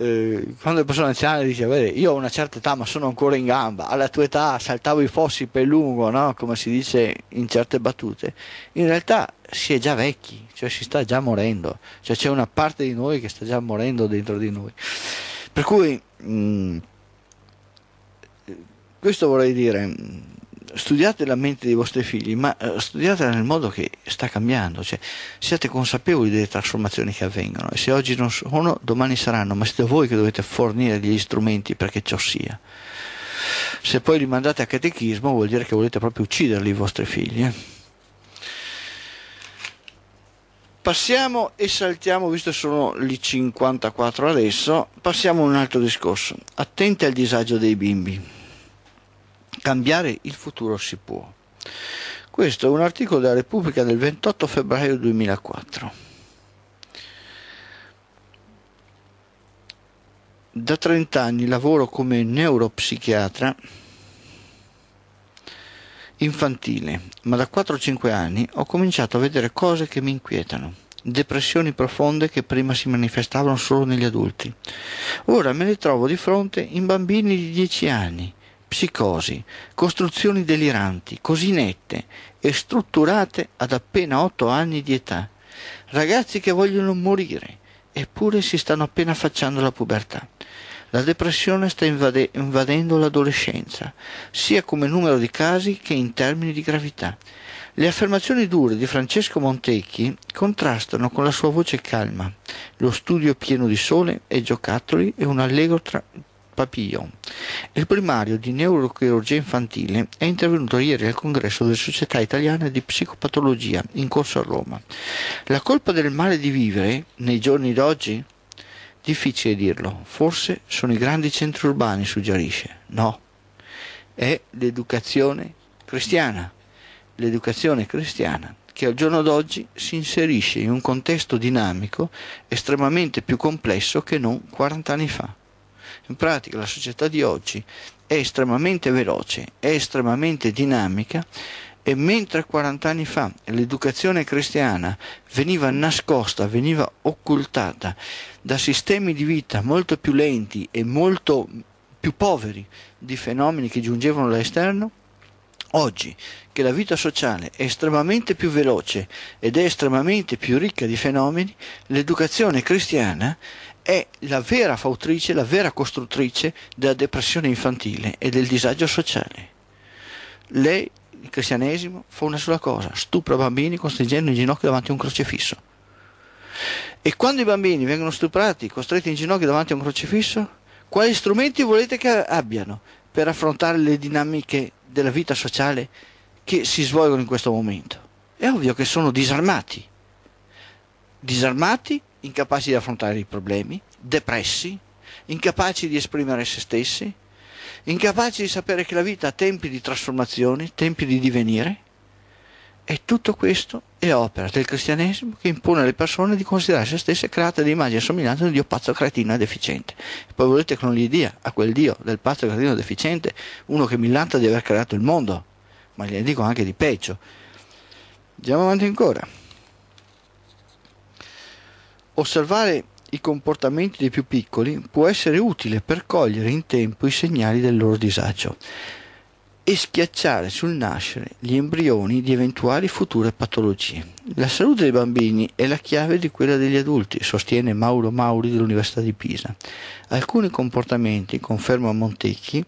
eh, quando le persone anziane dicevano io ho una certa età ma sono ancora in gamba, alla tua età saltavo i fossi per lungo, no? come si dice in certe battute, in realtà si è già vecchi, cioè si sta già morendo, cioè c'è una parte di noi che sta già morendo dentro di noi. Per cui mh, mm, questo vorrei dire, studiate la mente dei vostri figli, ma eh, studiatela nel modo che sta cambiando, cioè siate consapevoli delle trasformazioni che avvengono e se oggi non sono, domani saranno, ma siete voi che dovete fornire gli strumenti perché ciò sia. Se poi li mandate a catechismo vuol dire che volete proprio ucciderli i vostri figli. Eh. Passiamo e saltiamo, visto che sono lì 54 adesso, passiamo a un altro discorso. Attenti al disagio dei bimbi. Cambiare il futuro si può. Questo è un articolo della Repubblica del 28 febbraio 2004. Da 30 anni lavoro come neuropsichiatra infantile, ma da 4-5 anni ho cominciato a vedere cose che mi inquietano, depressioni profonde che prima si manifestavano solo negli adulti. Ora me le trovo di fronte in bambini di 10 anni psicosi, costruzioni deliranti, così nette e strutturate ad appena otto anni di età, ragazzi che vogliono morire, eppure si stanno appena affacciando alla pubertà. La depressione sta invade- invadendo l'adolescenza, sia come numero di casi che in termini di gravità. Le affermazioni dure di Francesco Montecchi contrastano con la sua voce calma, lo studio pieno di sole e giocattoli e un allegro tra- Papillon. Il primario di neurochirurgia infantile è intervenuto ieri al congresso della Società Italiana di Psicopatologia in corso a Roma. La colpa del male di vivere nei giorni d'oggi? Difficile dirlo, forse sono i grandi centri urbani, suggerisce. No, è l'educazione cristiana. L'educazione cristiana che al giorno d'oggi si inserisce in un contesto dinamico estremamente più complesso che non 40 anni fa. In pratica la società di oggi è estremamente veloce, è estremamente dinamica e mentre 40 anni fa l'educazione cristiana veniva nascosta, veniva occultata da sistemi di vita molto più lenti e molto più poveri di fenomeni che giungevano dall'esterno, Oggi che la vita sociale è estremamente più veloce ed è estremamente più ricca di fenomeni, l'educazione cristiana è la vera fautrice, la vera costruttrice della depressione infantile e del disagio sociale. Lei, il cristianesimo, fa una sola cosa, stupra bambini costringendo in ginocchio davanti a un crocifisso. E quando i bambini vengono stuprati, costretti in ginocchio davanti a un crocifisso, quali strumenti volete che abbiano per affrontare le dinamiche della vita sociale che si svolgono in questo momento? È ovvio che sono disarmati. Disarmati incapaci di affrontare i problemi, depressi, incapaci di esprimere se stessi, incapaci di sapere che la vita ha tempi di trasformazione, tempi di divenire. E tutto questo è opera del cristianesimo che impone alle persone di considerare se stesse create di immagine e somiglianza di un Dio pazzo, cretino e deficiente. E poi volete che non gli dia a quel Dio del pazzo, cretino e deficiente, uno che mi lanta di aver creato il mondo, ma gli dico anche di peggio. Andiamo avanti ancora. Osservare i comportamenti dei più piccoli può essere utile per cogliere in tempo i segnali del loro disagio e schiacciare sul nascere gli embrioni di eventuali future patologie. La salute dei bambini è la chiave di quella degli adulti, sostiene Mauro Mauri dell'Università di Pisa. Alcuni comportamenti, conferma Montecchi,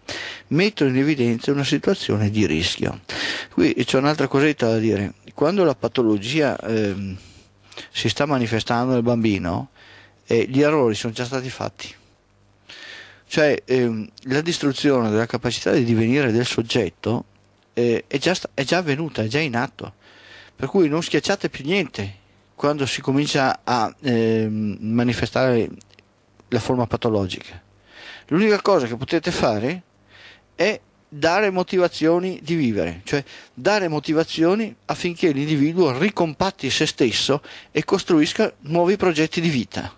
mettono in evidenza una situazione di rischio. Qui c'è un'altra cosetta da dire. Quando la patologia... Ehm, si sta manifestando nel bambino, e gli errori sono già stati fatti. Cioè ehm, la distruzione della capacità di divenire del soggetto eh, è, già è già avvenuta, è già in atto. Per cui non schiacciate più niente quando si comincia a ehm, manifestare la forma patologica. L'unica cosa che potete fare è dare motivazioni di vivere, cioè dare motivazioni affinché l'individuo ricompatti se stesso e costruisca nuovi progetti di vita.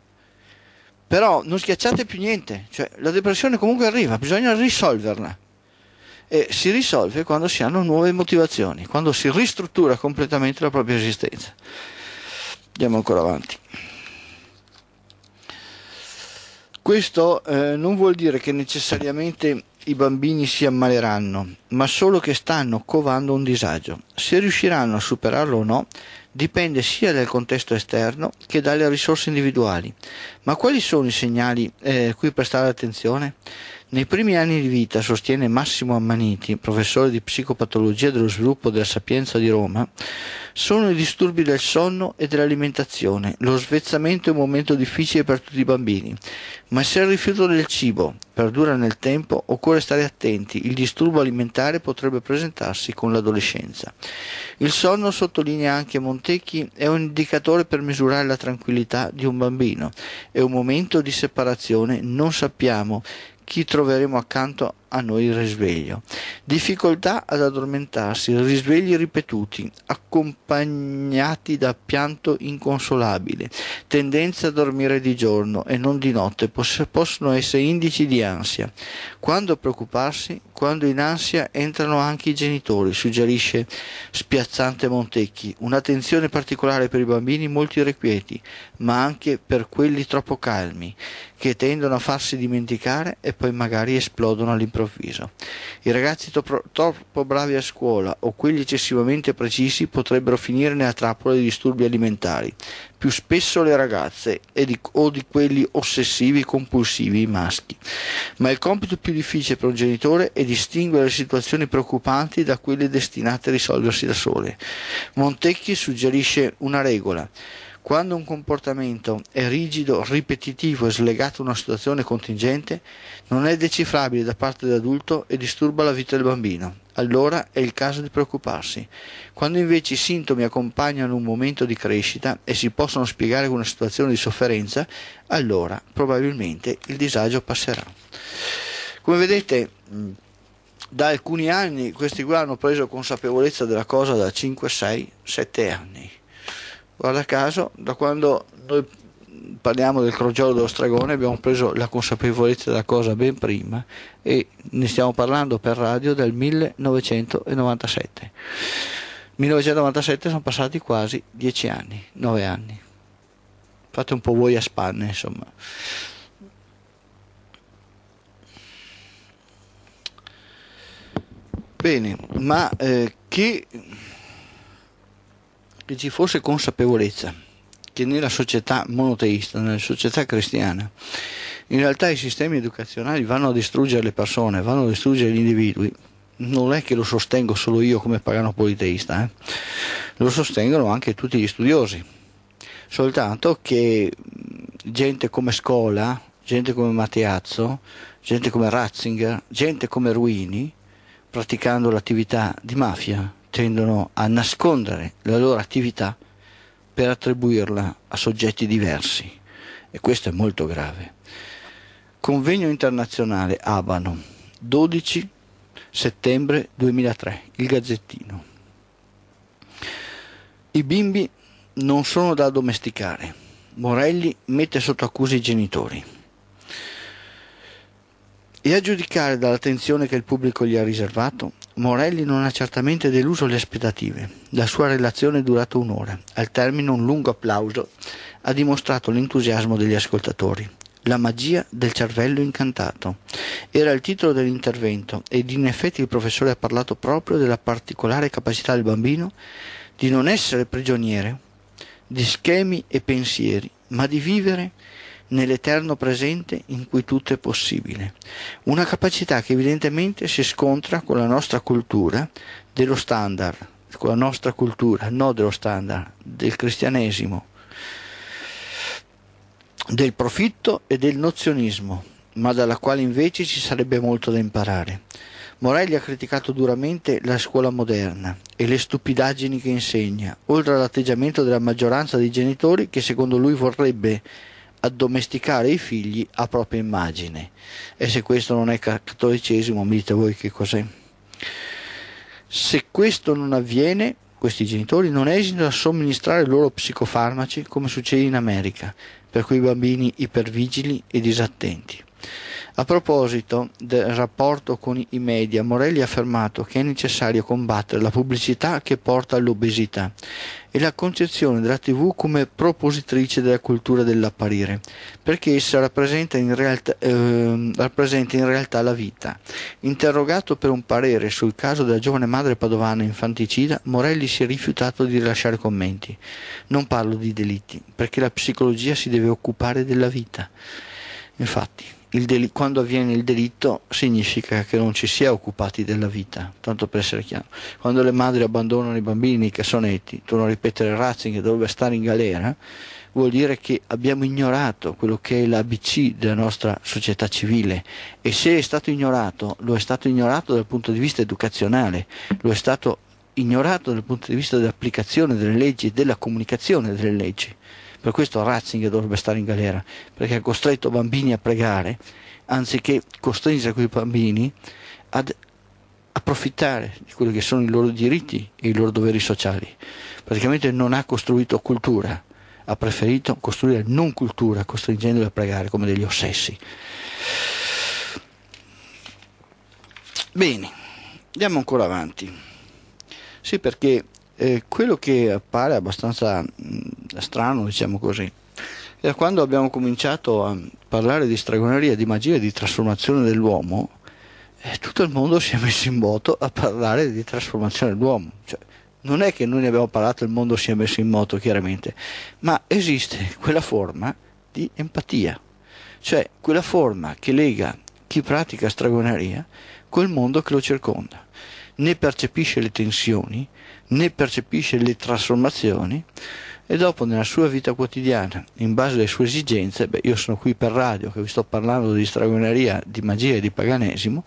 Però non schiacciate più niente, cioè la depressione comunque arriva, bisogna risolverla. E si risolve quando si hanno nuove motivazioni, quando si ristruttura completamente la propria esistenza. Andiamo ancora avanti. Questo eh, non vuol dire che necessariamente i bambini si ammaleranno, ma solo che stanno covando un disagio. Se riusciranno a superarlo o no dipende sia dal contesto esterno che dalle risorse individuali. Ma quali sono i segnali eh, cui prestare attenzione? Nei primi anni di vita, sostiene Massimo Ammaniti, professore di psicopatologia dello sviluppo della Sapienza di Roma, sono i disturbi del sonno e dell'alimentazione. Lo svezzamento è un momento difficile per tutti i bambini, ma se il rifiuto del cibo perdura nel tempo, occorre stare attenti. Il disturbo alimentare potrebbe presentarsi con l'adolescenza. Il sonno, sottolinea anche Montecchi, è un indicatore per misurare la tranquillità di un bambino. È un momento di separazione, non sappiamo chi troveremo accanto a noi il risveglio. Difficoltà ad addormentarsi, risvegli ripetuti, accompagnati da pianto inconsolabile, tendenza a dormire di giorno e non di notte poss- possono essere indici di ansia. Quando preoccuparsi? Quando in ansia entrano anche i genitori, suggerisce spiazzante Montecchi, un'attenzione particolare per i bambini molto irrequieti, ma anche per quelli troppo calmi, che tendono a farsi dimenticare e poi magari esplodono all'improvviso all'improvviso. I ragazzi troppo, troppo bravi a scuola o quelli eccessivamente precisi potrebbero finire nella trappola di disturbi alimentari, più spesso le ragazze di, o di quelli ossessivi e compulsivi maschi. Ma il compito più difficile per un genitore è distinguere le situazioni preoccupanti da quelle destinate a risolversi da sole. Montecchi suggerisce una regola. Quando un comportamento è rigido, ripetitivo e slegato a una situazione contingente, non è decifrabile da parte dell'adulto e disturba la vita del bambino. Allora è il caso di preoccuparsi. Quando invece i sintomi accompagnano un momento di crescita e si possono spiegare con una situazione di sofferenza, allora probabilmente il disagio passerà. Come vedete, mm, da alcuni anni questi qua hanno preso consapevolezza della cosa da 5, 6, 7 anni guarda caso, da quando noi parliamo del crogiolo dello stregone abbiamo preso la consapevolezza della cosa ben prima e ne stiamo parlando per radio dal 1997. 1997 sono passati quasi dieci anni, nove anni. Fate un po' voi a spanne, insomma. Bene, ma eh, chi che ci fosse consapevolezza che nella società monoteista, nella società cristiana, in realtà i sistemi educazionali vanno a distruggere le persone, vanno a distruggere gli individui. Non è che lo sostengo solo io come pagano politeista, eh? lo sostengono anche tutti gli studiosi. Soltanto che gente come Scola, gente come Matteazzo, gente come Ratzinger, gente come Ruini, praticando l'attività di mafia, tendono a nascondere la loro attività per attribuirla a soggetti diversi e questo è molto grave. Convegno internazionale Abano, 12 settembre 2003, il Gazzettino. I bimbi non sono da domesticare. Morelli mette sotto accusa i genitori. E a giudicare dall'attenzione che il pubblico gli ha riservato, Morelli non ha certamente deluso le aspettative. La sua relazione è durata un'ora. Al termine un lungo applauso ha dimostrato l'entusiasmo degli ascoltatori. La magia del cervello incantato. Era il titolo dell'intervento ed in effetti il professore ha parlato proprio della particolare capacità del bambino di non essere prigioniere di schemi e pensieri, ma di vivere nell'eterno presente in cui tutto è possibile. Una capacità che evidentemente si scontra con la nostra cultura dello standard, con la nostra cultura, non dello standard, del cristianesimo, del profitto e del nozionismo, ma dalla quale invece ci sarebbe molto da imparare. Morelli ha criticato duramente la scuola moderna e le stupidaggini che insegna, oltre all'atteggiamento della maggioranza dei genitori che secondo lui vorrebbe addomesticare i figli a propria immagine. E se questo non è cattolicesimo, mi dite voi che cos'è. Se questo non avviene, questi genitori non esitano a somministrare loro psicofarmaci come succede in America, per quei bambini ipervigili e disattenti. A proposito del rapporto con i media, Morelli ha affermato che è necessario combattere la pubblicità che porta all'obesità e la concezione della tv come propositrice della cultura dell'apparire, perché essa rappresenta in, realtà, eh, rappresenta in realtà la vita. Interrogato per un parere sul caso della giovane madre padovana infanticida, Morelli si è rifiutato di rilasciare commenti. Non parlo di delitti, perché la psicologia si deve occupare della vita. Infatti, del- quando avviene il delitto significa che non ci si è occupati della vita, tanto per essere chiaro. Quando le madri abbandonano i bambini nei cassonetti, eti, torno a ripetere Ratzinger che doveva stare in galera, vuol dire che abbiamo ignorato quello che è l'ABC della nostra società civile e se è stato ignorato, lo è stato ignorato dal punto di vista educazionale, lo è stato ignorato dal punto di vista dell'applicazione delle leggi e della comunicazione delle leggi. Per questo Ratzinger dovrebbe stare in galera, perché ha costretto bambini a pregare, anziché costringere quei bambini ad approfittare di quelli che sono i loro diritti e i loro doveri sociali. Praticamente non ha costruito cultura, ha preferito costruire non cultura, costringendoli a pregare come degli ossessi. Bene, andiamo ancora avanti. Sì, perché eh, quello che appare abbastanza mh, mm, strano, diciamo così, è quando abbiamo cominciato a parlare di stregoneria, di magia e di trasformazione dell'uomo, eh, tutto il mondo si è messo in moto a parlare di trasformazione dell'uomo. Cioè, non è che noi ne abbiamo parlato e il mondo si è messo in moto, chiaramente, ma esiste quella forma di empatia, cioè quella forma che lega chi pratica stregoneria col mondo che lo circonda, ne percepisce le tensioni, ne percepisce le trasformazioni e dopo nella sua vita quotidiana, in base alle sue esigenze, beh, io sono qui per radio che vi sto parlando di stragoneria, di magia e di paganesimo,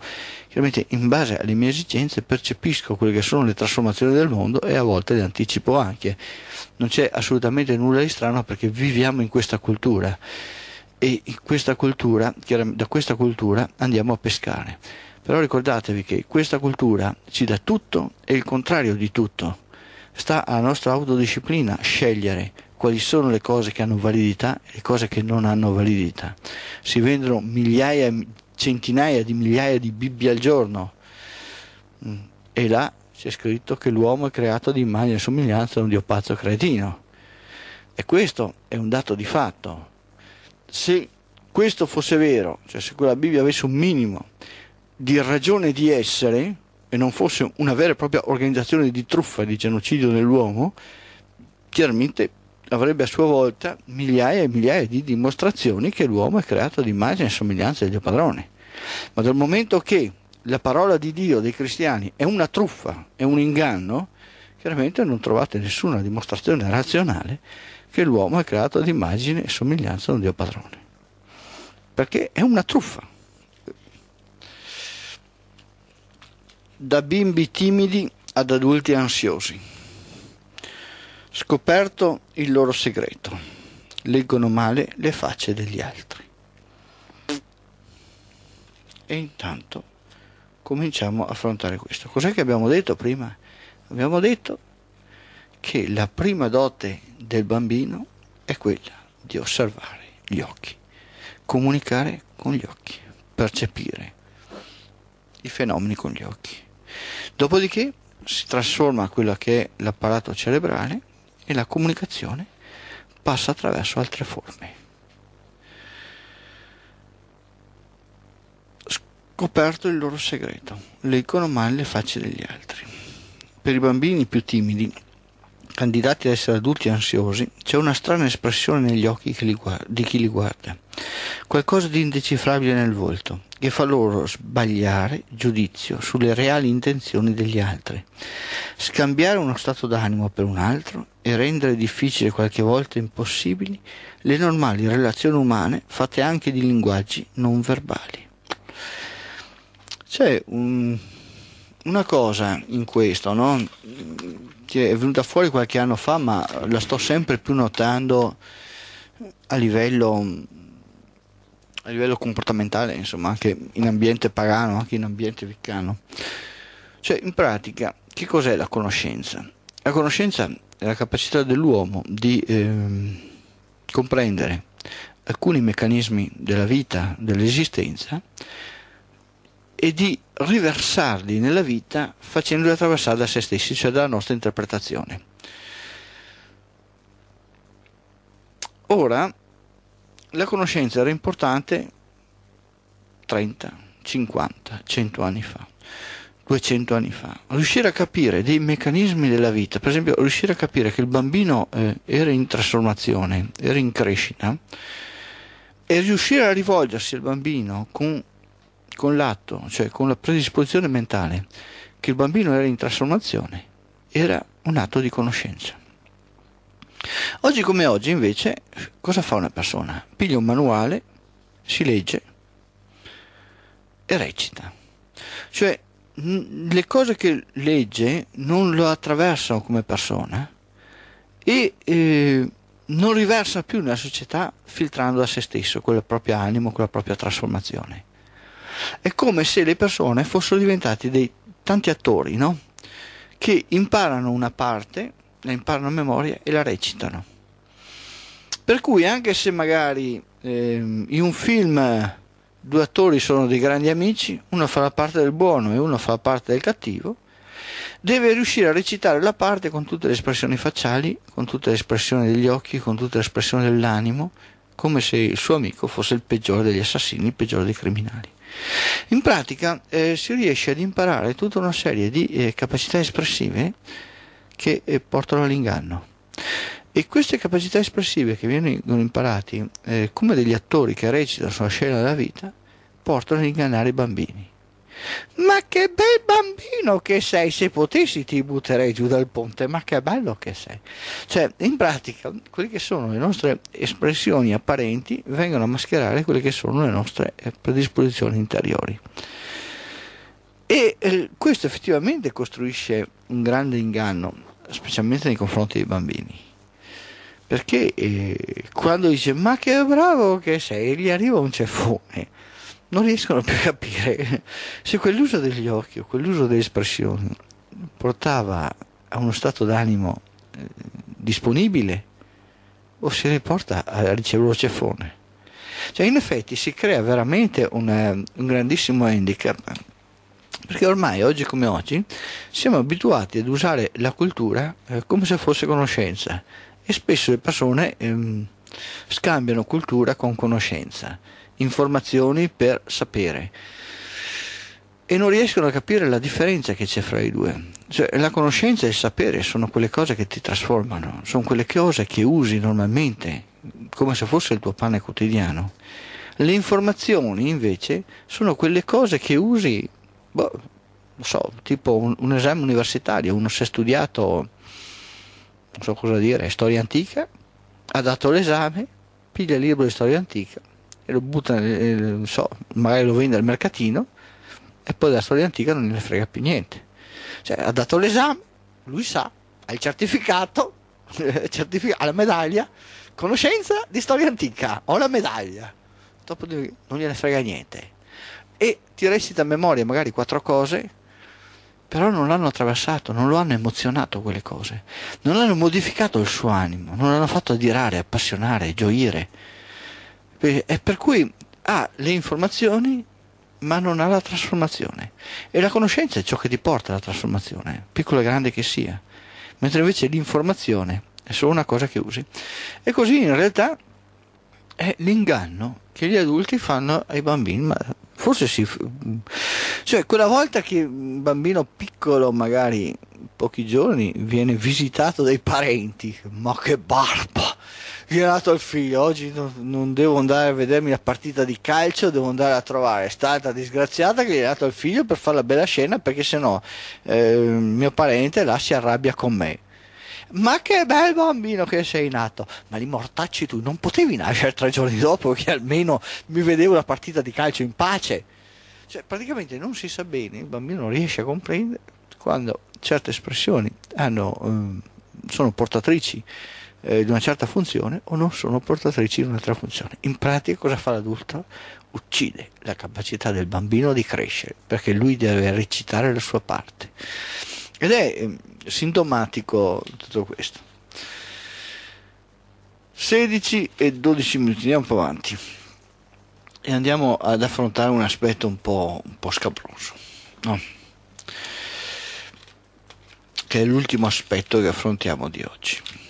chiaramente in base alle mie esigenze percepisco quelle che sono le trasformazioni del mondo e a volte le anticipo anche. Non c'è assolutamente nulla di strano perché viviamo in questa cultura e questa cultura, da questa cultura andiamo a pescare. Però ricordatevi che questa cultura ci dà tutto e il contrario di tutto. Sta alla nostra autodisciplina scegliere quali sono le cose che hanno validità e le cose che non hanno validità. Si vendono migliaia, centinaia di migliaia di Bibbie al giorno mm. e là c'è scritto che l'uomo è creato di immagine e somiglianza di un dio pazzo cretino. E questo è un dato di fatto. Se questo fosse vero, cioè se quella Bibbia avesse un minimo di ragione di essere e non fosse una vera e propria organizzazione di truffa e di genocidio dell'uomo, chiaramente avrebbe a sua volta migliaia e migliaia di dimostrazioni che l'uomo è creato ad immagine e somiglianza del Dio padrone. Ma dal momento che la parola di Dio dei cristiani è una truffa, è un inganno, chiaramente non trovate nessuna dimostrazione razionale che l'uomo è creato ad immagine e somiglianza del Dio padrone. Perché è una truffa. da bimbi timidi ad adulti ansiosi. Scoperto il loro segreto, leggono male le facce degli altri. E intanto cominciamo a affrontare questo. Cos'è che abbiamo detto prima? Abbiamo detto che la prima dote del bambino è quella di osservare gli occhi, comunicare con gli occhi, percepire i fenomeni con gli occhi Dopodiché si trasforma quello che è l'apparato cerebrale e la comunicazione passa attraverso altre forme. Scoperto il loro segreto, leggono male le facce degli altri. Per i bambini più timidi candidati ad essere adulti ansiosi, c'è una strana espressione negli occhi guarda, di chi li guarda, qualcosa di indecifrabile nel volto, che fa loro sbagliare giudizio sulle reali intenzioni degli altri, scambiare uno stato d'animo per un altro e rendere difficile, qualche volta impossibili, le normali relazioni umane fatte anche di linguaggi non verbali. C'è un, una cosa in questo, no? che è venuta fuori qualche anno fa, ma la sto sempre più notando a livello, a livello comportamentale, insomma, anche in ambiente pagano, anche in ambiente viccano. Cioè, in pratica, che cos'è la conoscenza? La conoscenza è la capacità dell'uomo di eh, comprendere alcuni meccanismi della vita, dell'esistenza, e di riversarli nella vita facendoli attraversare da se stessi, cioè dalla nostra interpretazione. Ora, la conoscenza era importante 30, 50, 100 anni fa, 200 anni fa. Riuscire a capire dei meccanismi della vita, per esempio riuscire a capire che il bambino eh, era in trasformazione, era in crescita, e riuscire a rivolgersi al bambino con con l'atto, cioè con la predisposizione mentale, che il bambino era in trasformazione, era un atto di conoscenza. Oggi come oggi invece cosa fa una persona? Piglia un manuale, si legge e recita. Cioè le cose che legge non lo attraversano come persona e eh, non riversa più nella società filtrando a se stesso quella propria anima, quella propria trasformazione. È come se le persone fossero diventate dei tanti attori, no? Che imparano una parte, la imparano a memoria e la recitano. Per cui anche se magari eh, in un film due attori sono dei grandi amici, uno fa la parte del buono e uno fa la parte del cattivo, deve riuscire a recitare la parte con tutte le espressioni facciali, con tutte le espressioni degli occhi, con tutte le espressioni dell'animo, come se il suo amico fosse il peggiore degli assassini, il peggiore dei criminali. In pratica eh, si riesce ad imparare tutta una serie di eh, capacità espressive che eh, portano all'inganno. E queste capacità espressive che vengono imparate eh, come degli attori che recitano sulla scena della vita portano ad ingannare i bambini. Ma che bel bambino che sei, se potessi ti butterei giù dal ponte, ma che bello che sei. Cioè, in pratica, quelle che sono le nostre espressioni apparenti vengono a mascherare quelle che sono le nostre eh, predisposizioni interiori. E eh, questo effettivamente costruisce un grande inganno, specialmente nei confronti dei bambini perché eh, quando dice ma che bravo che sei gli arriva un ceffone non riescono più a capire se quell'uso degli occhi o quell'uso delle espressioni portava a uno stato d'animo eh, disponibile o se ne porta a ricevere lo ceffone. Cioè, in effetti si crea veramente una, eh, un grandissimo handicap, perché ormai, oggi come oggi, siamo abituati ad usare la cultura eh, come se fosse conoscenza e spesso le persone ehm, scambiano cultura con conoscenza informazioni per sapere e non riescono a capire la differenza che c'è fra i due. Cioè, la conoscenza e il sapere sono quelle cose che ti trasformano, sono quelle cose che usi normalmente, come se fosse il tuo pane quotidiano. Le informazioni, invece, sono quelle cose che usi, boh, so, tipo un, un, esame universitario, uno si è studiato, non so cosa dire, storia antica, ha dato l'esame, piglia il libro di storia antica, e lo butta, eh, non so, magari lo vende al mercatino e poi la storia antica non ne frega più niente. Cioè, ha dato l'esame, lui sa, ha il certificato, [laughs] certific- ha la medaglia, conoscenza di storia antica, ho la medaglia. Dopodiché non gliene frega niente. E ti resti da memoria magari quattro cose però non l'hanno attraversato, non lo hanno emozionato quelle cose, non hanno modificato il suo animo, non l'hanno fatto adirare, appassionare, gioire. E eh, per cui ha le informazioni ma non ha la trasformazione. E la conoscenza è ciò che ti porta alla trasformazione, piccola e grande che sia. Mentre invece l'informazione è solo una cosa che usi. E così in realtà è l'inganno che gli adulti fanno ai bambini, ma forse sì. Cioè, quella volta che un bambino piccolo magari pochi giorni viene visitato dai parenti. Ma che barba! Gli è nato il figlio, oggi non, non, devo andare a vedermi la partita di calcio, devo andare a trovare stata disgraziata che gli è nato il figlio per fare la bella scena perché sennò eh, mio parente là si arrabbia con me. Ma che bel bambino che sei nato! Ma li mortacci tu, non potevi nascere tre giorni dopo che almeno mi vedevo la partita di calcio in pace. Cioè, praticamente non si sa bene, il bambino non riesce a comprendere quando certe espressioni hanno, ehm, sono portatrici eh, di una certa funzione o non sono portatrici di un'altra funzione. In pratica cosa fa l'adulto? Uccide la capacità del bambino di crescere perché lui deve recitare la sua parte. Ed è ehm, sintomatico tutto questo. 16 e 12 minuti, andiamo un po' avanti e andiamo ad affrontare un aspetto un po', un po scabroso. No? che è l'ultimo aspetto che affrontiamo di oggi.